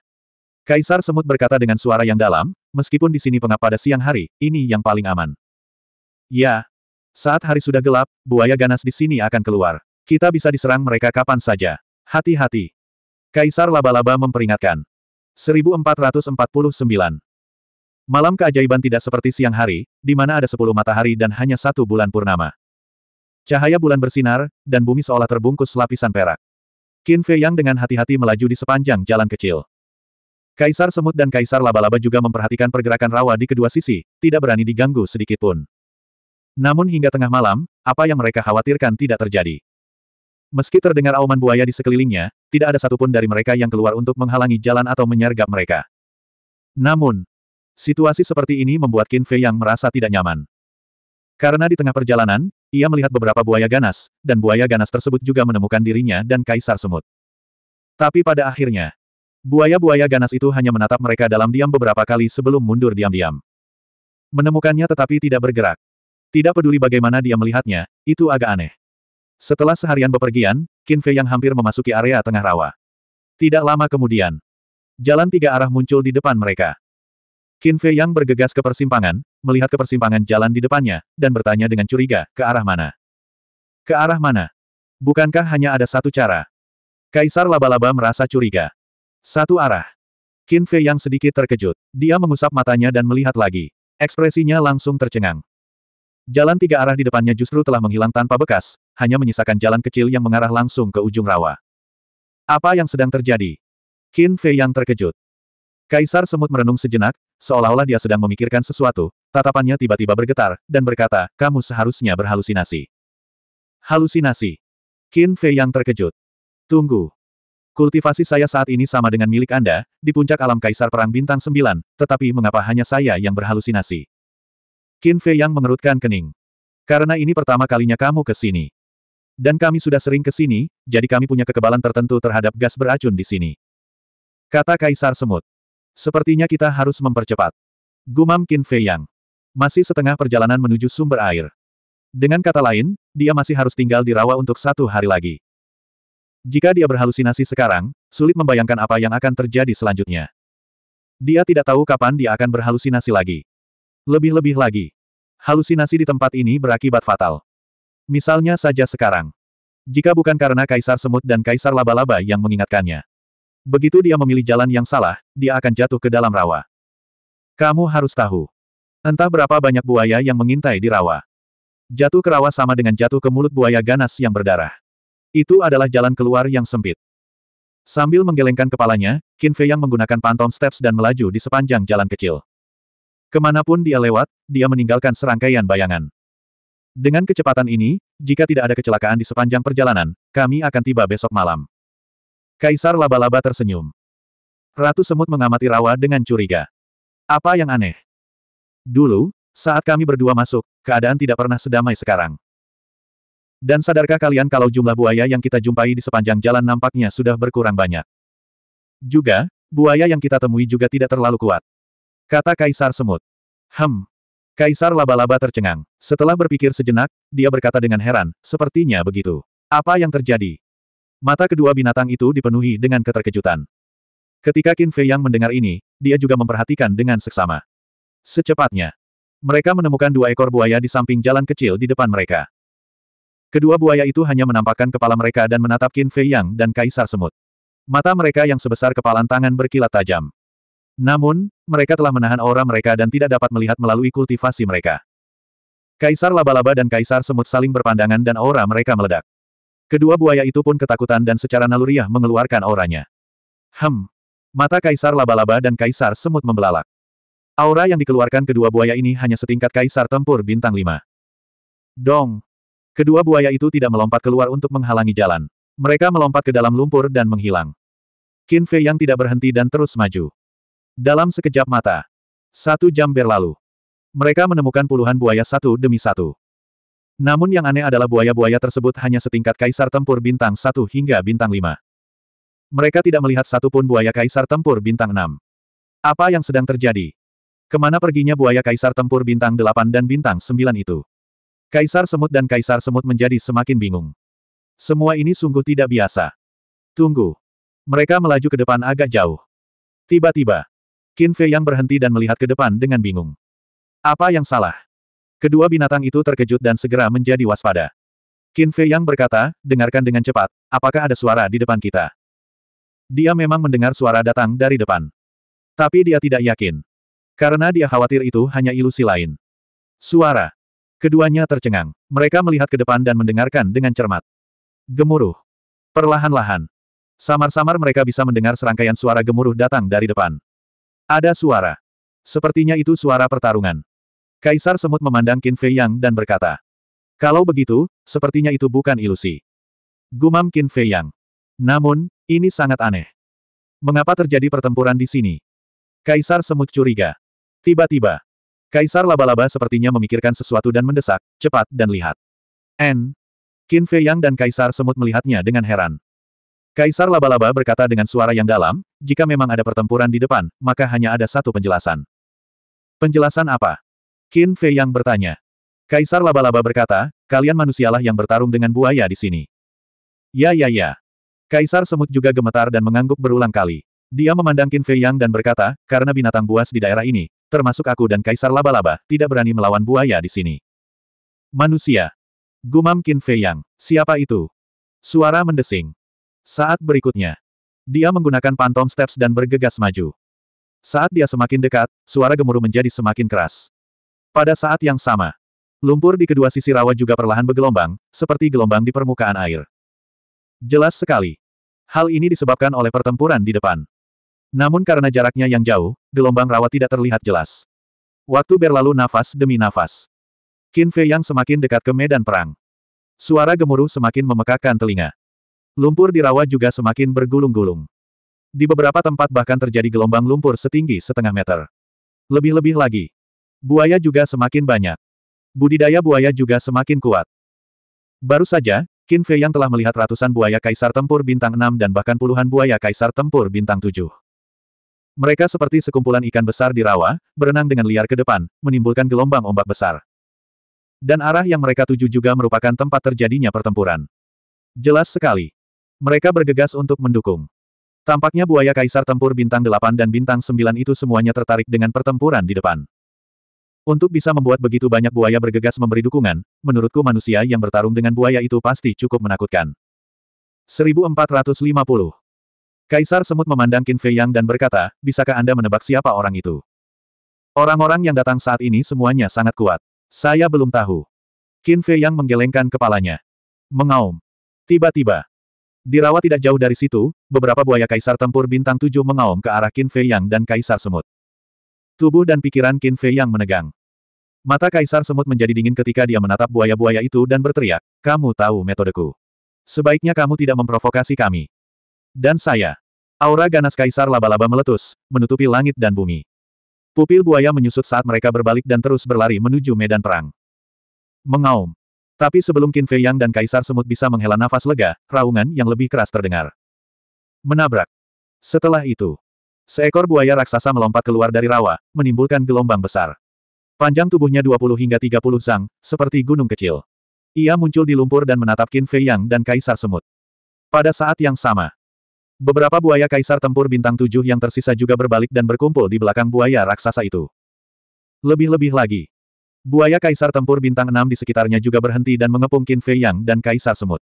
Kaisar Semut berkata dengan suara yang dalam, meskipun di sini pengap pada siang hari, ini yang paling aman. Ya, saat hari sudah gelap, buaya ganas di sini akan keluar. Kita bisa diserang mereka kapan saja. Hati-hati. Kaisar laba-laba memperingatkan. 1449 Malam keajaiban tidak seperti siang hari, di mana ada sepuluh matahari dan hanya satu bulan purnama. Cahaya bulan bersinar, dan bumi seolah terbungkus lapisan perak. Qin Fei Yang dengan hati-hati melaju di sepanjang jalan kecil. Kaisar Semut dan Kaisar Laba-Laba juga memperhatikan pergerakan rawa di kedua sisi, tidak berani diganggu sedikitpun. Namun hingga tengah malam, apa yang mereka khawatirkan tidak terjadi. Meski terdengar auman buaya di sekelilingnya, tidak ada satupun dari mereka yang keluar untuk menghalangi jalan atau menyergap mereka. Namun, situasi seperti ini membuat Qin Fei yang merasa tidak nyaman. Karena di tengah perjalanan, ia melihat beberapa buaya ganas, dan buaya ganas tersebut juga menemukan dirinya dan Kaisar Semut. Tapi pada akhirnya, buaya-buaya ganas itu hanya menatap mereka dalam diam beberapa kali sebelum mundur diam-diam. Menemukannya tetapi tidak bergerak. Tidak peduli bagaimana dia melihatnya, itu agak aneh. Setelah seharian bepergian, Qin Fei yang hampir memasuki area tengah rawa. Tidak lama kemudian, jalan tiga arah muncul di depan mereka. Qin Fei yang bergegas ke persimpangan, melihat ke persimpangan jalan di depannya, dan bertanya dengan curiga, ke arah mana? Ke arah mana? Bukankah hanya ada satu cara? Kaisar laba-laba merasa curiga. Satu arah. Qin Fei yang sedikit terkejut. Dia mengusap matanya dan melihat lagi. Ekspresinya langsung tercengang. Jalan tiga arah di depannya justru telah menghilang tanpa bekas, hanya menyisakan jalan kecil yang mengarah langsung ke ujung rawa. Apa yang sedang terjadi? Qin Fei yang terkejut. Kaisar Semut merenung sejenak, seolah-olah dia sedang memikirkan sesuatu, tatapannya tiba-tiba bergetar, dan berkata, kamu seharusnya berhalusinasi. Halusinasi. Qin Fei yang terkejut. Tunggu. Kultivasi saya saat ini sama dengan milik Anda, di puncak alam Kaisar Perang Bintang 9, tetapi mengapa hanya saya yang berhalusinasi? Qin Fei yang mengerutkan kening. Karena ini pertama kalinya kamu ke sini. Dan kami sudah sering ke sini, jadi kami punya kekebalan tertentu terhadap gas beracun di sini. Kata Kaisar Semut. Sepertinya kita harus mempercepat. Gumam Qin Fei Yang. Masih setengah perjalanan menuju sumber air. Dengan kata lain, dia masih harus tinggal di rawa untuk satu hari lagi. Jika dia berhalusinasi sekarang, sulit membayangkan apa yang akan terjadi selanjutnya. Dia tidak tahu kapan dia akan berhalusinasi lagi. Lebih-lebih lagi. Halusinasi di tempat ini berakibat fatal. Misalnya saja sekarang. Jika bukan karena Kaisar Semut dan Kaisar Laba-Laba yang mengingatkannya. Begitu dia memilih jalan yang salah, dia akan jatuh ke dalam rawa. Kamu harus tahu. Entah berapa banyak buaya yang mengintai di rawa. Jatuh ke rawa sama dengan jatuh ke mulut buaya ganas yang berdarah. Itu adalah jalan keluar yang sempit. Sambil menggelengkan kepalanya, Qin Fei yang menggunakan pantom steps dan melaju di sepanjang jalan kecil. Kemanapun dia lewat, dia meninggalkan serangkaian bayangan. Dengan kecepatan ini, jika tidak ada kecelakaan di sepanjang perjalanan, kami akan tiba besok malam. Kaisar laba-laba tersenyum. Ratu Semut mengamati Rawa dengan curiga. Apa yang aneh? Dulu, saat kami berdua masuk, keadaan tidak pernah sedamai sekarang. Dan sadarkah kalian kalau jumlah buaya yang kita jumpai di sepanjang jalan nampaknya sudah berkurang banyak? Juga, buaya yang kita temui juga tidak terlalu kuat. Kata Kaisar Semut. Hem. Kaisar laba-laba tercengang. Setelah berpikir sejenak, dia berkata dengan heran, sepertinya begitu. Apa yang terjadi? Mata kedua binatang itu dipenuhi dengan keterkejutan. Ketika Qin Fei yang mendengar ini, dia juga memperhatikan dengan seksama. Secepatnya, mereka menemukan dua ekor buaya di samping jalan kecil di depan mereka. Kedua buaya itu hanya menampakkan kepala mereka dan menatap Qin Fei Yang dan Kaisar Semut. Mata mereka yang sebesar kepalan tangan berkilat tajam. Namun, mereka telah menahan aura mereka dan tidak dapat melihat melalui kultivasi mereka. Kaisar laba-laba dan kaisar semut saling berpandangan dan aura mereka meledak. Kedua buaya itu pun ketakutan dan secara naluriah mengeluarkan auranya. Hem. Mata kaisar laba-laba dan kaisar semut membelalak. Aura yang dikeluarkan kedua buaya ini hanya setingkat kaisar tempur bintang 5. Dong. Kedua buaya itu tidak melompat keluar untuk menghalangi jalan. Mereka melompat ke dalam lumpur dan menghilang. Qin Fei yang tidak berhenti dan terus maju. Dalam sekejap mata. Satu jam berlalu. Mereka menemukan puluhan buaya satu demi satu. Namun yang aneh adalah buaya-buaya tersebut hanya setingkat kaisar tempur bintang satu hingga bintang lima. Mereka tidak melihat satupun buaya kaisar tempur bintang enam. Apa yang sedang terjadi? Kemana perginya buaya kaisar tempur bintang delapan dan bintang sembilan itu? Kaisar semut dan kaisar semut menjadi semakin bingung. Semua ini sungguh tidak biasa. Tunggu. Mereka melaju ke depan agak jauh. Tiba-tiba, Qin Fei Yang berhenti dan melihat ke depan dengan bingung. Apa yang salah? Kedua binatang itu terkejut dan segera menjadi waspada. Qin Fei Yang berkata, dengarkan dengan cepat, apakah ada suara di depan kita? Dia memang mendengar suara datang dari depan. Tapi dia tidak yakin. Karena dia khawatir itu hanya ilusi lain. Suara. Keduanya tercengang. Mereka melihat ke depan dan mendengarkan dengan cermat. Gemuruh. Perlahan-lahan. Samar-samar mereka bisa mendengar serangkaian suara gemuruh datang dari depan. Ada suara. Sepertinya itu suara pertarungan. Kaisar Semut memandang Qin Fei Yang dan berkata. Kalau begitu, sepertinya itu bukan ilusi. Gumam Qin Fei Yang. Namun, ini sangat aneh. Mengapa terjadi pertempuran di sini? Kaisar Semut curiga. Tiba-tiba, Kaisar Laba-Laba sepertinya memikirkan sesuatu dan mendesak, cepat dan lihat. N. Qin Fei Yang dan Kaisar Semut melihatnya dengan heran. Kaisar Laba-Laba berkata dengan suara yang dalam, jika memang ada pertempuran di depan, maka hanya ada satu penjelasan. Penjelasan apa? Qin Fei yang bertanya. Kaisar Laba-Laba berkata, kalian manusialah yang bertarung dengan buaya di sini. Ya ya ya. Kaisar Semut juga gemetar dan mengangguk berulang kali. Dia memandang Qin Fei Yang dan berkata, karena binatang buas di daerah ini, termasuk aku dan Kaisar Laba-Laba, tidak berani melawan buaya di sini. Manusia. Gumam Qin Fei Yang. Siapa itu? Suara mendesing. Saat berikutnya, dia menggunakan pantom steps dan bergegas maju. Saat dia semakin dekat, suara gemuruh menjadi semakin keras. Pada saat yang sama, lumpur di kedua sisi rawa juga perlahan bergelombang, seperti gelombang di permukaan air. Jelas sekali. Hal ini disebabkan oleh pertempuran di depan. Namun karena jaraknya yang jauh, gelombang rawa tidak terlihat jelas. Waktu berlalu nafas demi nafas. Qin Fei yang semakin dekat ke medan perang. Suara gemuruh semakin memekakkan telinga. Lumpur di rawa juga semakin bergulung-gulung. Di beberapa tempat bahkan terjadi gelombang lumpur setinggi setengah meter. Lebih-lebih lagi. Buaya juga semakin banyak. Budidaya buaya juga semakin kuat. Baru saja, Qin Fei yang telah melihat ratusan buaya kaisar tempur bintang 6 dan bahkan puluhan buaya kaisar tempur bintang 7. Mereka seperti sekumpulan ikan besar di rawa, berenang dengan liar ke depan, menimbulkan gelombang ombak besar. Dan arah yang mereka tuju juga merupakan tempat terjadinya pertempuran. Jelas sekali. Mereka bergegas untuk mendukung. Tampaknya buaya kaisar tempur bintang 8 dan bintang 9 itu semuanya tertarik dengan pertempuran di depan. Untuk bisa membuat begitu banyak buaya bergegas memberi dukungan, menurutku manusia yang bertarung dengan buaya itu pasti cukup menakutkan. 1450 Kaisar Semut memandang Qin Fei Yang dan berkata, bisakah Anda menebak siapa orang itu? Orang-orang yang datang saat ini semuanya sangat kuat. Saya belum tahu. Qin Fei Yang menggelengkan kepalanya. Mengaum. Tiba-tiba, di rawa tidak jauh dari situ, beberapa buaya kaisar tempur bintang tujuh mengaum ke arah Qin Fei Yang dan kaisar semut. Tubuh dan pikiran Qin Fei Yang menegang. Mata kaisar semut menjadi dingin ketika dia menatap buaya-buaya itu dan berteriak, kamu tahu metodeku. Sebaiknya kamu tidak memprovokasi kami. Dan saya. Aura ganas kaisar laba-laba meletus, menutupi langit dan bumi. Pupil buaya menyusut saat mereka berbalik dan terus berlari menuju medan perang. Mengaum. Tapi sebelum Qin Fei Yang dan Kaisar Semut bisa menghela nafas lega, raungan yang lebih keras terdengar. Menabrak. Setelah itu, seekor buaya raksasa melompat keluar dari rawa, menimbulkan gelombang besar. Panjang tubuhnya 20 hingga 30 zang, seperti gunung kecil. Ia muncul di lumpur dan menatap Qin Fei Yang dan Kaisar Semut. Pada saat yang sama, beberapa buaya Kaisar Tempur Bintang 7 yang tersisa juga berbalik dan berkumpul di belakang buaya raksasa itu. Lebih-lebih lagi, Buaya kaisar tempur bintang 6 di sekitarnya juga berhenti dan mengepung Qin Fei Yang dan kaisar semut.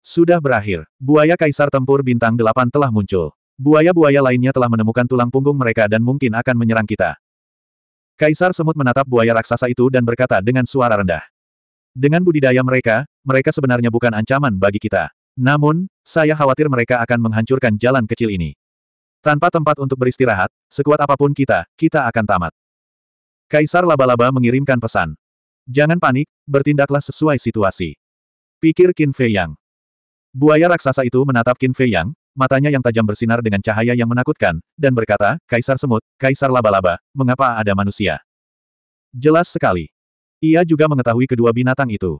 Sudah berakhir, buaya kaisar tempur bintang 8 telah muncul. Buaya-buaya lainnya telah menemukan tulang punggung mereka dan mungkin akan menyerang kita. Kaisar semut menatap buaya raksasa itu dan berkata dengan suara rendah. Dengan budidaya mereka, mereka sebenarnya bukan ancaman bagi kita. Namun, saya khawatir mereka akan menghancurkan jalan kecil ini. Tanpa tempat untuk beristirahat, sekuat apapun kita, kita akan tamat. Kaisar laba-laba mengirimkan pesan. Jangan panik, bertindaklah sesuai situasi. Pikir Qin Fei Yang. Buaya raksasa itu menatap Qin Fei Yang, matanya yang tajam bersinar dengan cahaya yang menakutkan, dan berkata, Kaisar Semut, Kaisar Laba-Laba, mengapa ada manusia? Jelas sekali. Ia juga mengetahui kedua binatang itu.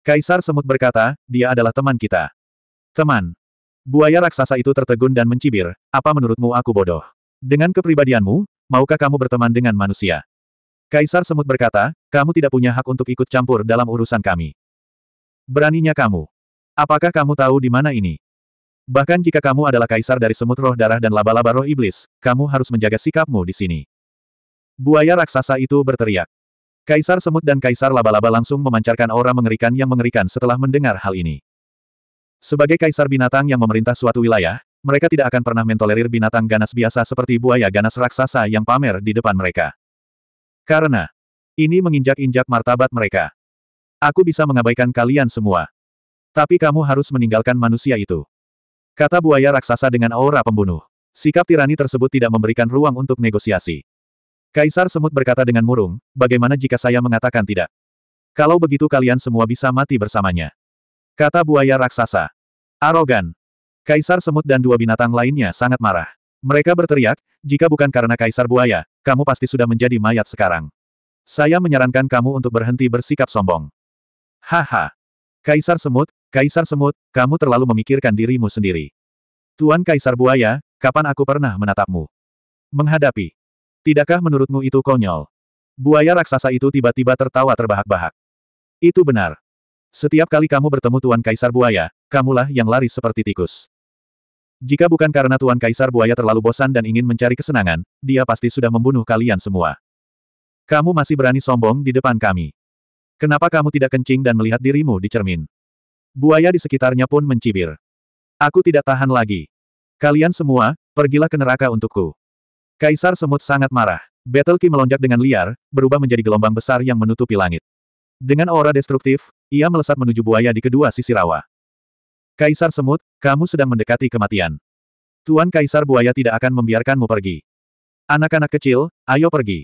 Kaisar Semut berkata, dia adalah teman kita. Teman. Buaya raksasa itu tertegun dan mencibir, apa menurutmu aku bodoh? Dengan kepribadianmu, maukah kamu berteman dengan manusia? Kaisar Semut berkata, kamu tidak punya hak untuk ikut campur dalam urusan kami. Beraninya kamu. Apakah kamu tahu di mana ini? Bahkan jika kamu adalah kaisar dari semut roh darah dan laba-laba roh iblis, kamu harus menjaga sikapmu di sini. Buaya raksasa itu berteriak. Kaisar semut dan kaisar laba-laba langsung memancarkan aura mengerikan yang mengerikan setelah mendengar hal ini. Sebagai kaisar binatang yang memerintah suatu wilayah, mereka tidak akan pernah mentolerir binatang ganas biasa seperti buaya ganas raksasa yang pamer di depan mereka. Karena ini menginjak-injak martabat mereka. Aku bisa mengabaikan kalian semua. Tapi kamu harus meninggalkan manusia itu. Kata buaya raksasa dengan aura pembunuh. Sikap tirani tersebut tidak memberikan ruang untuk negosiasi. Kaisar Semut berkata dengan murung, bagaimana jika saya mengatakan tidak? Kalau begitu kalian semua bisa mati bersamanya. Kata buaya raksasa. Arogan. Kaisar Semut dan dua binatang lainnya sangat marah. Mereka berteriak, jika bukan karena Kaisar Buaya, kamu pasti sudah menjadi mayat sekarang. Saya menyarankan kamu untuk berhenti bersikap sombong. Haha. Kaisar Semut, Kaisar Semut, kamu terlalu memikirkan dirimu sendiri. Tuan Kaisar Buaya, kapan aku pernah menatapmu? Menghadapi. Tidakkah menurutmu itu konyol? Buaya raksasa itu tiba-tiba tertawa terbahak-bahak. Itu benar. Setiap kali kamu bertemu Tuan Kaisar Buaya, kamulah yang lari seperti tikus. Jika bukan karena Tuan Kaisar Buaya terlalu bosan dan ingin mencari kesenangan, dia pasti sudah membunuh kalian semua. Kamu masih berani sombong di depan kami. Kenapa kamu tidak kencing dan melihat dirimu di cermin? Buaya di sekitarnya pun mencibir. Aku tidak tahan lagi. Kalian semua, pergilah ke neraka untukku. Kaisar Semut sangat marah. Battle Ki melonjak dengan liar, berubah menjadi gelombang besar yang menutupi langit. Dengan aura destruktif, ia melesat menuju buaya di kedua sisi rawa. Kaisar Semut, kamu sedang mendekati kematian. Tuan Kaisar Buaya tidak akan membiarkanmu pergi. Anak-anak kecil, ayo pergi.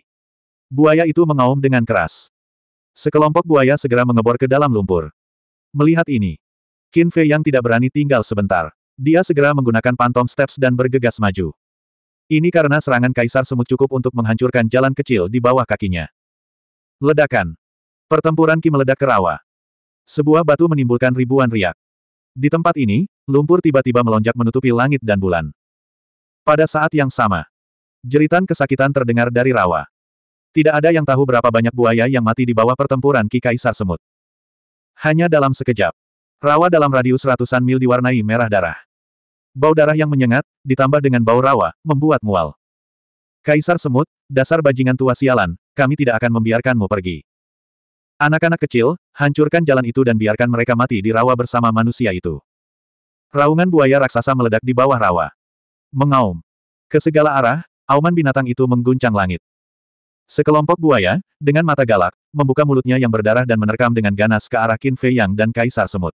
Buaya itu mengaum dengan keras. Sekelompok buaya segera mengebor ke dalam lumpur. Melihat ini, Qin Fei yang tidak berani tinggal sebentar. Dia segera menggunakan pantom steps dan bergegas maju. Ini karena serangan Kaisar Semut cukup untuk menghancurkan jalan kecil di bawah kakinya. Ledakan. Pertempuran Ki meledak ke rawa. Sebuah batu menimbulkan ribuan riak. Di tempat ini, lumpur tiba-tiba melonjak menutupi langit dan bulan. Pada saat yang sama, jeritan kesakitan terdengar dari rawa. Tidak ada yang tahu berapa banyak buaya yang mati di bawah pertempuran Ki Kaisar Semut. Hanya dalam sekejap, rawa dalam radius ratusan mil diwarnai merah darah. Bau darah yang menyengat, ditambah dengan bau rawa, membuat mual. Kaisar Semut, dasar bajingan tua sialan, kami tidak akan membiarkanmu pergi. Anak-anak kecil, hancurkan jalan itu dan biarkan mereka mati di rawa bersama manusia itu. Raungan buaya raksasa meledak di bawah rawa. Mengaum. Ke segala arah, auman binatang itu mengguncang langit. Sekelompok buaya, dengan mata galak, membuka mulutnya yang berdarah dan menerkam dengan ganas ke arah Qin Fei Yang dan Kaisar Semut.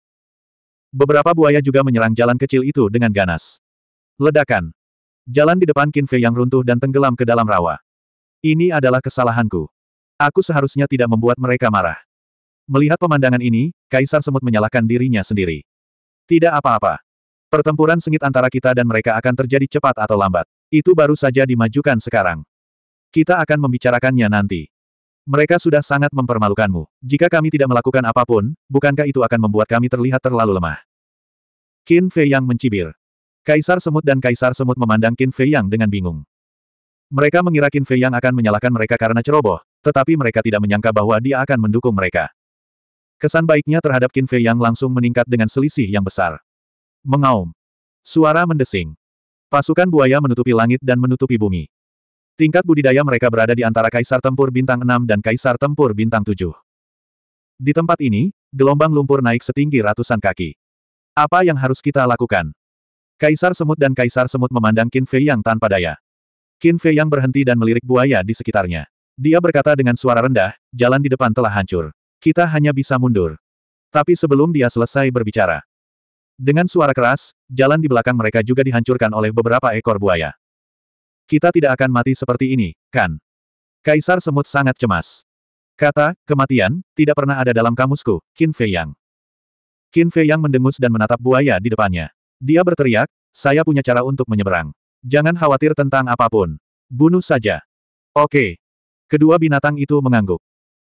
Beberapa buaya juga menyerang jalan kecil itu dengan ganas. Ledakan. Jalan di depan Qin Fei Yang runtuh dan tenggelam ke dalam rawa. Ini adalah kesalahanku. Aku seharusnya tidak membuat mereka marah. Melihat pemandangan ini, Kaisar Semut menyalahkan dirinya sendiri. Tidak apa-apa. Pertempuran sengit antara kita dan mereka akan terjadi cepat atau lambat. Itu baru saja dimajukan sekarang. Kita akan membicarakannya nanti. Mereka sudah sangat mempermalukanmu. Jika kami tidak melakukan apapun, bukankah itu akan membuat kami terlihat terlalu lemah? Qin Fei Yang mencibir. Kaisar Semut dan Kaisar Semut memandang Qin Fei Yang dengan bingung. Mereka mengira Qin Fei Yang akan menyalahkan mereka karena ceroboh, tetapi mereka tidak menyangka bahwa dia akan mendukung mereka. Kesan baiknya terhadap Qin Fei Yang langsung meningkat dengan selisih yang besar. Mengaum. Suara mendesing. Pasukan buaya menutupi langit dan menutupi bumi. Tingkat budidaya mereka berada di antara Kaisar Tempur Bintang 6 dan Kaisar Tempur Bintang 7. Di tempat ini, gelombang lumpur naik setinggi ratusan kaki. Apa yang harus kita lakukan? Kaisar Semut dan Kaisar Semut memandang Qin Fei Yang tanpa daya. Qin Fei Yang berhenti dan melirik buaya di sekitarnya. Dia berkata dengan suara rendah, jalan di depan telah hancur. Kita hanya bisa mundur. Tapi sebelum dia selesai berbicara. Dengan suara keras, jalan di belakang mereka juga dihancurkan oleh beberapa ekor buaya. Kita tidak akan mati seperti ini, kan? Kaisar Semut sangat cemas. Kata, kematian, tidak pernah ada dalam kamusku, Qin Fei Yang. Qin Fei Yang mendengus dan menatap buaya di depannya. Dia berteriak, saya punya cara untuk menyeberang. Jangan khawatir tentang apapun. Bunuh saja. Oke, Kedua binatang itu mengangguk.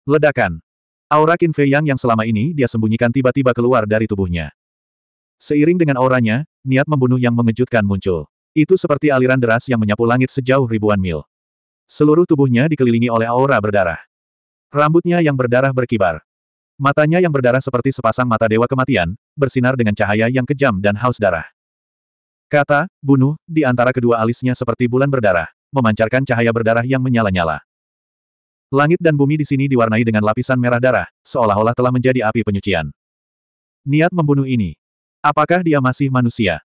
Ledakan. Aura Qin Fei Yang yang selama ini dia sembunyikan tiba-tiba keluar dari tubuhnya. Seiring dengan auranya, niat membunuh yang mengejutkan muncul. Itu seperti aliran deras yang menyapu langit sejauh ribuan mil. Seluruh tubuhnya dikelilingi oleh aura berdarah. Rambutnya yang berdarah berkibar. Matanya yang berdarah seperti sepasang mata dewa kematian, bersinar dengan cahaya yang kejam dan haus darah. Kata, bunuh, di antara kedua alisnya seperti bulan berdarah, memancarkan cahaya berdarah yang menyala-nyala. Langit dan bumi di sini diwarnai dengan lapisan merah darah, seolah-olah telah menjadi api penyucian. Niat membunuh ini. Apakah dia masih manusia?